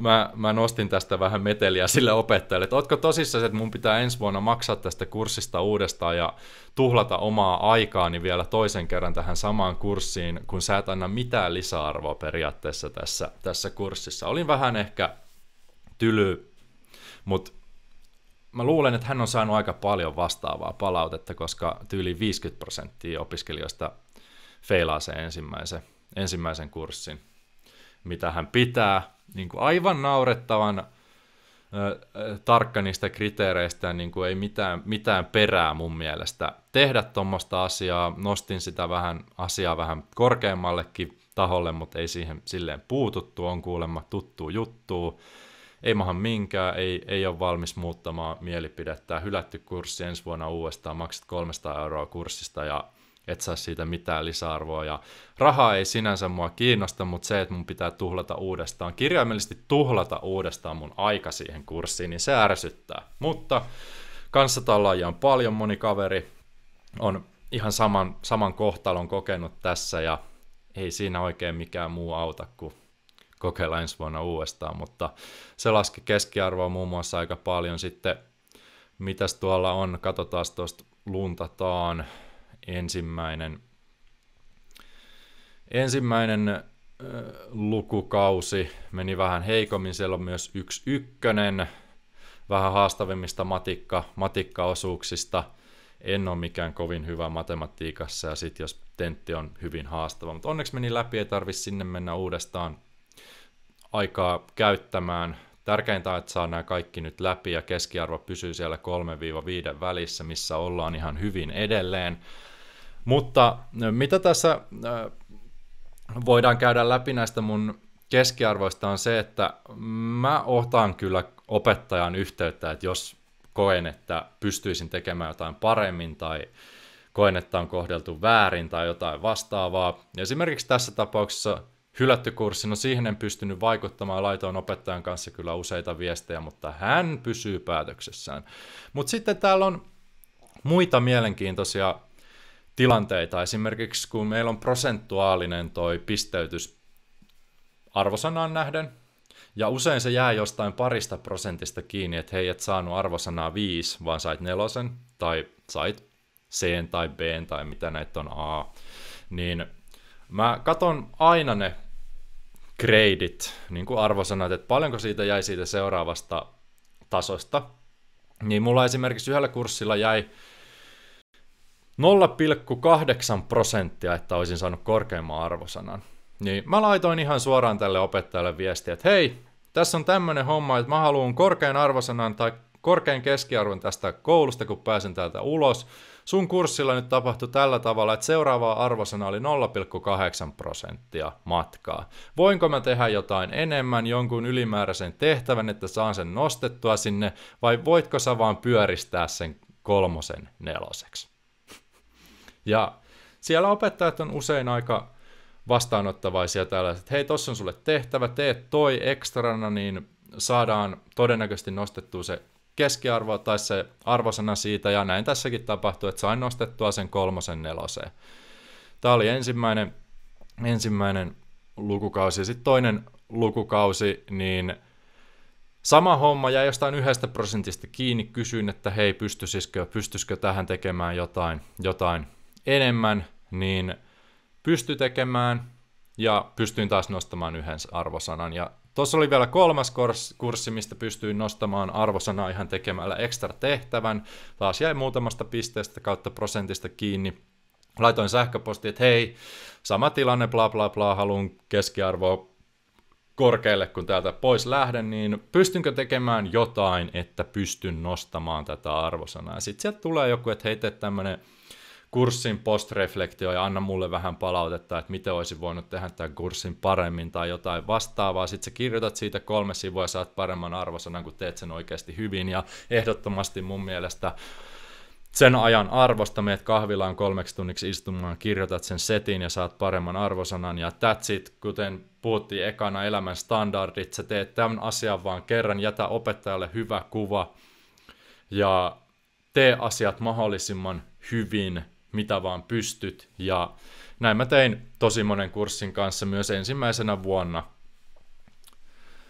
mä, mä nostin tästä vähän meteliä sille opettajalle, että ootko tosissaan, että mun pitää ensi vuonna maksaa tästä kurssista uudestaan ja tuhlata omaa aikaani vielä toisen kerran tähän samaan kurssiin, kun sä et anna mitään lisäarvoa periaatteessa tässä, tässä kurssissa. Olin vähän ehkä tyly, mutta mä luulen, että hän on saanut aika paljon vastaavaa palautetta, koska tyyli 50 prosenttia opiskelijoista feilaa sen ensimmäisen, ensimmäisen kurssin, mitä hän pitää niin kuin aivan naurettavan tarkka niistä kriteereistä, niin kuin ei mitään, mitään perää mun mielestä tehdä tuommoista asiaa. Nostin sitä vähän, asiaa vähän korkeammallekin taholle, mutta ei siihen silleen puututtu, on kuulemma tuttu juttu ei mahan minkään, ei, ei ole valmis muuttamaan mielipidettä. hylätty kurssi ensi vuonna uudestaan, maksat 300 euroa kurssista ja et saa siitä mitään lisäarvoa. Ja raha ei sinänsä mua kiinnosta, mutta se, että mun pitää tuhlata uudestaan, kirjaimellisesti tuhlata uudestaan mun aika siihen kurssiin, niin se ärsyttää. Mutta kanssatallaajia on paljon, moni kaveri on ihan saman, saman kohtalon kokenut tässä ja ei siinä oikein mikään muu auta kuin kokeilla ensi vuonna uudestaan, mutta se laski keskiarvoa muun muassa aika paljon. Sitten mitäs tuolla on, katsotaan tuosta luntataan ensimmäinen, ensimmäinen äh, lukukausi meni vähän heikommin, siellä on myös yksi ykkönen, vähän haastavimmista matikka, matikkaosuuksista. En ole mikään kovin hyvä matematiikassa ja sitten jos tentti on hyvin haastava, mutta onneksi meni läpi, ei tarvi sinne mennä uudestaan aikaa käyttämään. Tärkeintä on, että saa nämä kaikki nyt läpi ja keskiarvo pysyy siellä 3-5 välissä, missä ollaan ihan hyvin edelleen. Mutta mitä tässä voidaan käydä läpi näistä mun keskiarvoista on se, että mä otan kyllä opettajan yhteyttä, että jos koen, että pystyisin tekemään jotain paremmin tai koen, että on kohdeltu väärin tai jotain vastaavaa. Esimerkiksi tässä tapauksessa hylätty kurssi, no siihen en pystynyt vaikuttamaan, laitoin opettajan kanssa kyllä useita viestejä, mutta hän pysyy päätöksessään. Mutta sitten täällä on muita mielenkiintoisia tilanteita, esimerkiksi kun meillä on prosentuaalinen toi pisteytys arvosanaan nähden, ja usein se jää jostain parista prosentista kiinni, että hei, et saanut arvosanaa 5, vaan sait nelosen, tai sait C tai B tai mitä näitä on A. Niin mä katon aina ne gradit, niin kuin arvosanat, että paljonko siitä jäi siitä seuraavasta tasosta. Niin mulla esimerkiksi yhdellä kurssilla jäi 0,8 prosenttia, että olisin saanut korkeimman arvosanan. Niin mä laitoin ihan suoraan tälle opettajalle viestiä, että hei, tässä on tämmöinen homma, että mä haluan korkean arvosanan tai korkean keskiarvon tästä koulusta, kun pääsen täältä ulos sun kurssilla nyt tapahtui tällä tavalla, että seuraava arvosana oli 0,8 prosenttia matkaa. Voinko mä tehdä jotain enemmän, jonkun ylimääräisen tehtävän, että saan sen nostettua sinne, vai voitko sä vaan pyöristää sen kolmosen neloseksi? Ja siellä opettajat on usein aika vastaanottavaisia tällaiset, että hei, tossa on sulle tehtävä, tee toi ekstrana, niin saadaan todennäköisesti nostettua se keskiarvo tai se arvosana siitä, ja näin tässäkin tapahtui, että sain nostettua sen kolmosen neloseen. Tämä oli ensimmäinen, ensimmäinen lukukausi, ja sitten toinen lukukausi, niin sama homma jäi jostain yhdestä prosentista kiinni, kysyin, että hei, pystyisikö, pystyisikö tähän tekemään jotain, jotain enemmän, niin pysty tekemään, ja pystyin taas nostamaan yhden arvosanan, ja Tuossa oli vielä kolmas kurssi, mistä pystyin nostamaan arvosana ihan tekemällä ekstra tehtävän. Taas jäi muutamasta pisteestä kautta prosentista kiinni. Laitoin sähköpostiin, että hei, sama tilanne, bla bla bla, haluan keskiarvoa korkealle, kun täältä pois lähden, niin pystynkö tekemään jotain, että pystyn nostamaan tätä arvosanaa. Sitten sieltä tulee joku, että hei, tämmöinen kurssin postreflektio ja anna mulle vähän palautetta, että miten olisin voinut tehdä tämän kurssin paremmin tai jotain vastaavaa. Sitten sä kirjoitat siitä kolme sivua ja saat paremman arvosanan, kun teet sen oikeasti hyvin ja ehdottomasti mun mielestä sen ajan arvosta, meet kahvilaan kolmeksi tunniksi istumaan, kirjoitat sen setin ja saat paremman arvosanan ja that's it, kuten puhuttiin ekana elämän standardit, sä teet tämän asian vaan kerran, jätä opettajalle hyvä kuva ja tee asiat mahdollisimman hyvin mitä vaan pystyt. Ja näin mä tein tosi monen kurssin kanssa myös ensimmäisenä vuonna.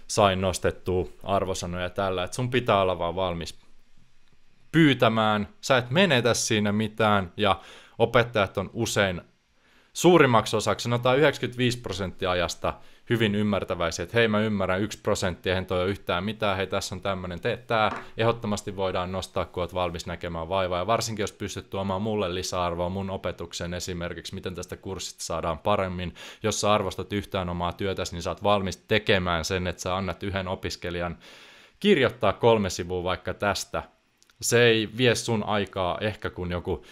Sain nostettua arvosanoja tällä, että sun pitää olla vaan valmis pyytämään, sä et menetä siinä mitään, ja opettajat on usein suurimmaksi osaksi, sanotaan 95 prosenttia ajasta, hyvin ymmärtäväisiä, että hei mä ymmärrän, yksi prosenttia en toi yhtään mitään, hei tässä on tämmöinen, tee tämä, ehdottomasti voidaan nostaa, kun oot valmis näkemään vaivaa, ja varsinkin jos pystyt tuomaan mulle lisäarvoa mun opetukseen esimerkiksi, miten tästä kurssista saadaan paremmin, jos sä arvostat yhtään omaa työtäsi, niin sä oot valmis tekemään sen, että sä annat yhden opiskelijan kirjoittaa kolme sivua vaikka tästä, se ei vie sun aikaa ehkä kun joku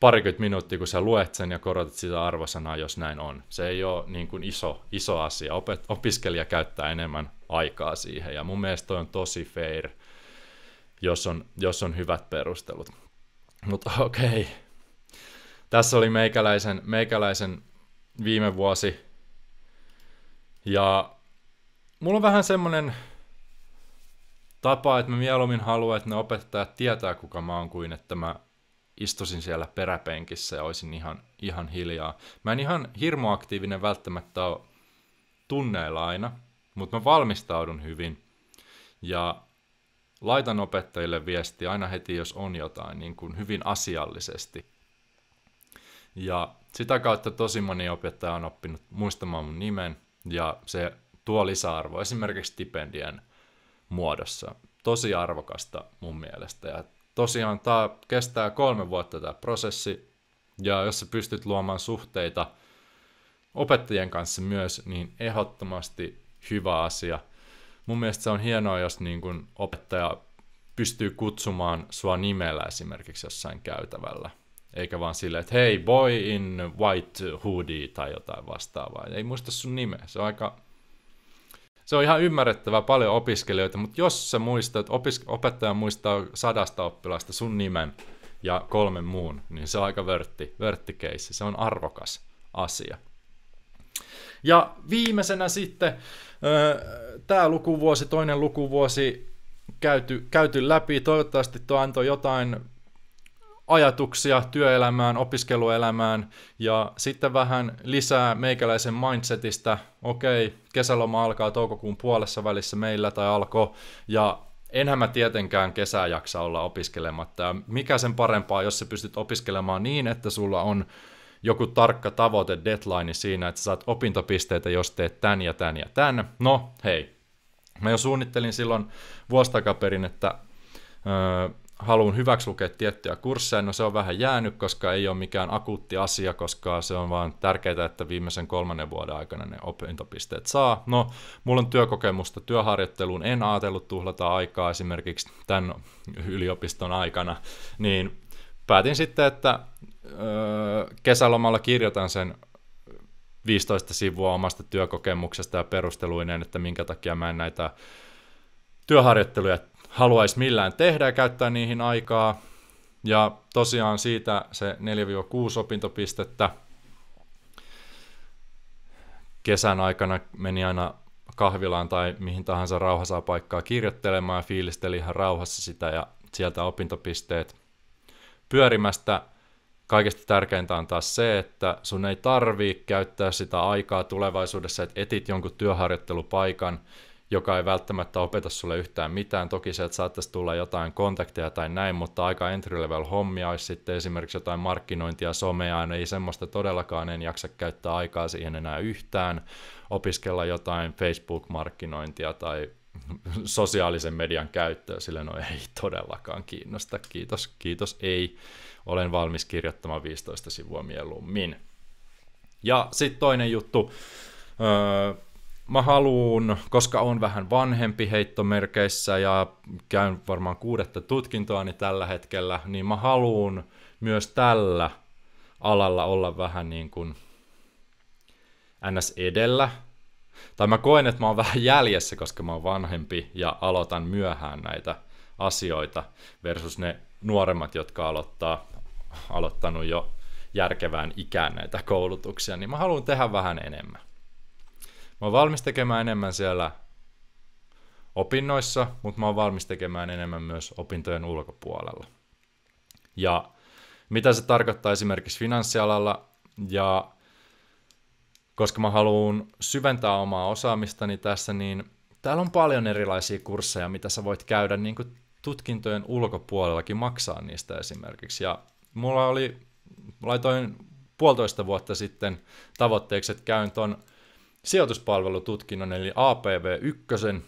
parikymmentä minuuttia, kun sä luet sen ja korotat sitä arvosanaa, jos näin on. Se ei ole niin kuin iso, iso asia. Opet, opiskelija käyttää enemmän aikaa siihen, ja mun mielestä toi on tosi fair, jos on, jos on hyvät perustelut. Mutta okei, okay. tässä oli meikäläisen, meikäläisen viime vuosi, ja mulla on vähän semmoinen tapa, että mä mieluummin haluan, että ne opettajat tietää, kuka mä oon, kuin että mä istusin siellä peräpenkissä ja olisin ihan, ihan hiljaa. Mä en ihan hirmoaktiivinen välttämättä ole tunneilla aina, mutta mä valmistaudun hyvin. Ja laitan opettajille viesti aina heti, jos on jotain, niin kuin hyvin asiallisesti. Ja sitä kautta tosi moni opettaja on oppinut muistamaan mun nimen, ja se tuo lisäarvoa esimerkiksi stipendien muodossa. Tosi arvokasta mun mielestä, ja tosiaan tämä kestää kolme vuotta tämä prosessi, ja jos sä pystyt luomaan suhteita opettajien kanssa myös, niin ehdottomasti hyvä asia. Mun mielestä se on hienoa, jos niin kun opettaja pystyy kutsumaan sua nimellä esimerkiksi jossain käytävällä. Eikä vaan silleen, että hei, boy in white hoodie tai jotain vastaavaa. Ei muista sun nimeä, se on aika se on ihan ymmärrettävää paljon opiskelijoita, mutta jos sä muistat, opis, opettaja muistaa sadasta oppilasta sun nimen ja kolmen muun, niin se on aika vörtti, vörttikeissi. Se on arvokas asia. Ja viimeisenä sitten tämä lukuvuosi, toinen lukuvuosi käyty, käyty läpi. Toivottavasti tuo antoi jotain ajatuksia työelämään, opiskeluelämään ja sitten vähän lisää meikäläisen mindsetistä. Okei, kesäloma alkaa toukokuun puolessa välissä meillä tai alko ja enhän mä tietenkään kesää jaksa olla opiskelematta. Ja mikä sen parempaa, jos sä pystyt opiskelemaan niin, että sulla on joku tarkka tavoite, deadline siinä, että sä saat opintopisteitä, jos teet tän ja tän ja tän. No, hei. Mä jo suunnittelin silloin vuostakaperin, että haluan hyväksi lukea tiettyjä kursseja, no se on vähän jäänyt, koska ei ole mikään akuutti asia, koska se on vaan tärkeää, että viimeisen kolmannen vuoden aikana ne opintopisteet saa. No, mulla on työkokemusta työharjoitteluun, en ajatellut tuhlata aikaa esimerkiksi tämän yliopiston aikana, niin päätin sitten, että öö, kesälomalla kirjoitan sen 15 sivua omasta työkokemuksesta ja perusteluineen, että minkä takia mä en näitä työharjoitteluja haluaisi millään tehdä ja käyttää niihin aikaa. Ja tosiaan siitä se 4-6 opintopistettä kesän aikana meni aina kahvilaan tai mihin tahansa rauhassa paikkaa kirjoittelemaan ja fiilisteli ihan rauhassa sitä ja sieltä opintopisteet pyörimästä. kaikesti tärkeintä on taas se, että sun ei tarvii käyttää sitä aikaa tulevaisuudessa, että etit jonkun työharjoittelupaikan – joka ei välttämättä opeta sulle yhtään mitään. Toki se, että saattaisi tulla jotain kontakteja tai näin, mutta aika entry level hommia olisi sitten esimerkiksi jotain markkinointia, somea, no ei semmoista todellakaan en jaksa käyttää aikaa siihen enää yhtään. Opiskella jotain Facebook-markkinointia tai sosiaalisen median käyttöä, sillä no ei todellakaan kiinnosta. Kiitos, kiitos, ei. Olen valmis kirjoittamaan 15 sivua mieluummin. Ja sitten toinen juttu, öö, mä haluun, koska on vähän vanhempi heittomerkeissä ja käyn varmaan kuudetta tutkintoani niin tällä hetkellä, niin mä haluun myös tällä alalla olla vähän niin kuin ns. edellä. Tai mä koen, että mä oon vähän jäljessä, koska mä oon vanhempi ja aloitan myöhään näitä asioita versus ne nuoremmat, jotka aloittaa, aloittanut jo järkevään ikään näitä koulutuksia, niin mä haluan tehdä vähän enemmän mä oon valmis tekemään enemmän siellä opinnoissa, mutta mä oon valmis tekemään enemmän myös opintojen ulkopuolella. Ja mitä se tarkoittaa esimerkiksi finanssialalla ja koska mä haluan syventää omaa osaamistani tässä, niin täällä on paljon erilaisia kursseja, mitä sä voit käydä niin kuin tutkintojen ulkopuolellakin maksaa niistä esimerkiksi. Ja mulla oli, laitoin puolitoista vuotta sitten tavoitteeksi, että käyn ton sijoituspalvelututkinnon eli APV1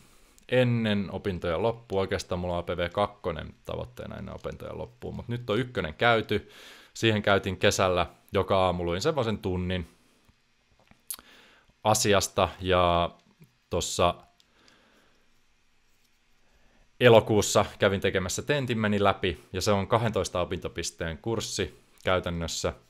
ennen opintojen loppua. Oikeastaan mulla on APV2 tavoitteena ennen opintojen loppua, mutta nyt on ykkönen käyty. Siihen käytiin kesällä joka aamu luin semmoisen tunnin asiasta ja tuossa elokuussa kävin tekemässä tentin meni läpi ja se on 12 opintopisteen kurssi käytännössä –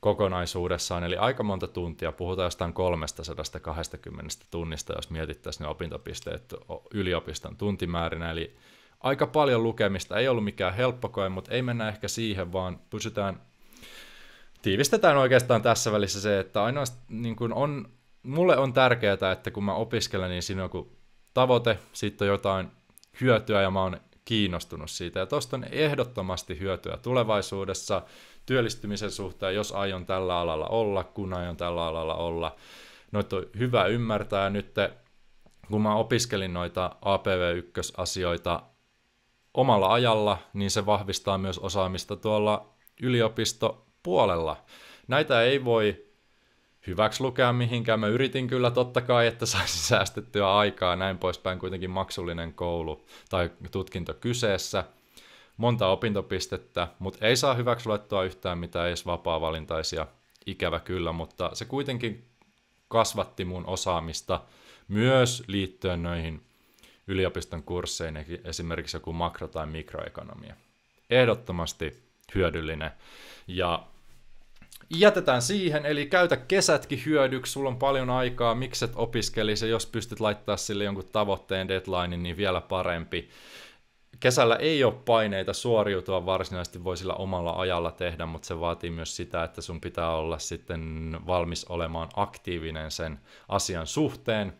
kokonaisuudessaan, eli aika monta tuntia, puhutaan jostain 320 tunnista, jos mietittäisiin ne opintopisteet yliopiston tuntimäärinä, eli aika paljon lukemista, ei ollut mikään helppo koe, mutta ei mennä ehkä siihen, vaan pysytään, tiivistetään oikeastaan tässä välissä se, että ainoastaan niin kuin on, mulle on tärkeää, että kun mä opiskelen, niin siinä on joku tavoite, siitä on jotain hyötyä ja mä oon kiinnostunut siitä. Ja tuosta on ehdottomasti hyötyä tulevaisuudessa työllistymisen suhteen, jos aion tällä alalla olla, kun aion tällä alalla olla. Noita on hyvä ymmärtää nyt, kun mä opiskelin noita APV1-asioita omalla ajalla, niin se vahvistaa myös osaamista tuolla yliopistopuolella. Näitä ei voi hyväksi lukea mihinkään. Mä yritin kyllä totta kai, että saisi säästettyä aikaa näin poispäin kuitenkin maksullinen koulu tai tutkinto kyseessä – monta opintopistettä, mutta ei saa hyväksi luettua yhtään mitään edes vapaa-valintaisia, ikävä kyllä, mutta se kuitenkin kasvatti mun osaamista myös liittyen noihin yliopiston kursseihin, esimerkiksi joku makro- tai mikroekonomia. Ehdottomasti hyödyllinen. Ja jätetään siihen, eli käytä kesätkin hyödyksi, sulla on paljon aikaa, mikset opiskelisi, jos pystyt laittaa sille jonkun tavoitteen, deadline, niin vielä parempi kesällä ei ole paineita suoriutua varsinaisesti voi sillä omalla ajalla tehdä, mutta se vaatii myös sitä, että sun pitää olla sitten valmis olemaan aktiivinen sen asian suhteen,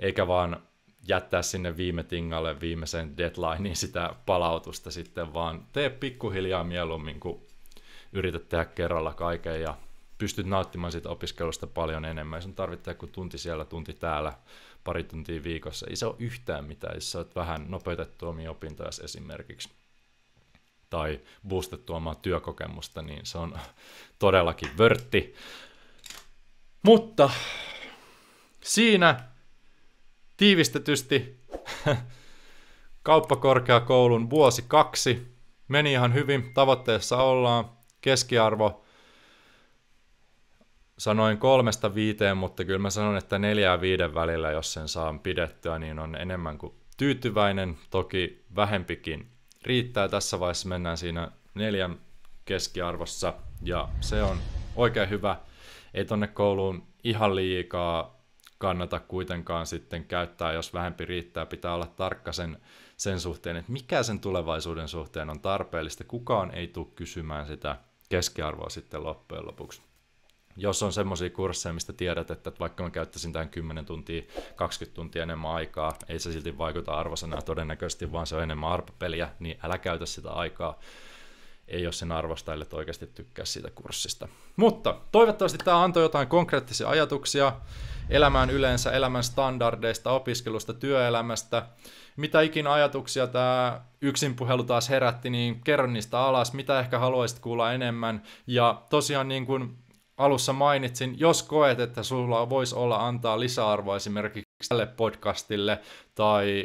eikä vaan jättää sinne viime tingalle viimeisen deadlineen sitä palautusta sitten, vaan tee pikkuhiljaa mieluummin, kun yrität tehdä kerralla kaiken ja pystyt nauttimaan siitä opiskelusta paljon enemmän. Ei sun tarvitse kun tunti siellä, tunti täällä pari tuntia viikossa, ei se ole yhtään mitään, jos sä oot vähän nopeutettu omia opintoja esimerkiksi tai boostettu omaa työkokemusta, niin se on todellakin vörtti. Mutta siinä tiivistetysti kauppakorkeakoulun vuosi kaksi meni ihan hyvin, tavoitteessa ollaan, keskiarvo sanoin kolmesta viiteen, mutta kyllä mä sanon, että neljää viiden välillä, jos sen saan pidettyä, niin on enemmän kuin tyytyväinen. Toki vähempikin riittää. Tässä vaiheessa mennään siinä neljän keskiarvossa ja se on oikein hyvä. Ei tonne kouluun ihan liikaa kannata kuitenkaan sitten käyttää, jos vähempi riittää. Pitää olla tarkka sen, sen suhteen, että mikä sen tulevaisuuden suhteen on tarpeellista. Kukaan ei tule kysymään sitä keskiarvoa sitten loppujen lopuksi jos on semmoisia kursseja, mistä tiedät, että vaikka mä käyttäisin tähän 10 tuntia, 20 tuntia enemmän aikaa, ei se silti vaikuta arvosanaa todennäköisesti, vaan se on enemmän arpapeliä, niin älä käytä sitä aikaa. Ei ole sen arvosta, ellei oikeasti tykkää siitä kurssista. Mutta toivottavasti tämä antoi jotain konkreettisia ajatuksia elämään yleensä, elämän standardeista, opiskelusta, työelämästä. Mitä ikinä ajatuksia tämä yksinpuhelu taas herätti, niin kerro niistä alas, mitä ehkä haluaisit kuulla enemmän. Ja tosiaan niin kuin alussa mainitsin, jos koet, että sulla voisi olla antaa lisäarvoa esimerkiksi tälle podcastille tai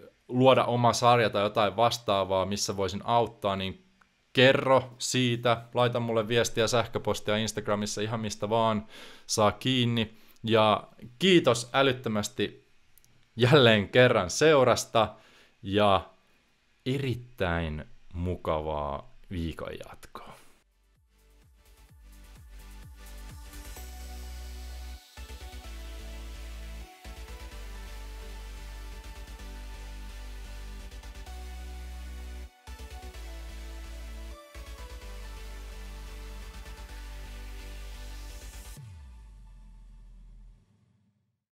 eh, luoda oma sarja tai jotain vastaavaa, missä voisin auttaa, niin kerro siitä, laita mulle viestiä sähköpostia Instagramissa ihan mistä vaan, saa kiinni. Ja kiitos älyttömästi jälleen kerran seurasta ja erittäin mukavaa viikon jatkoa.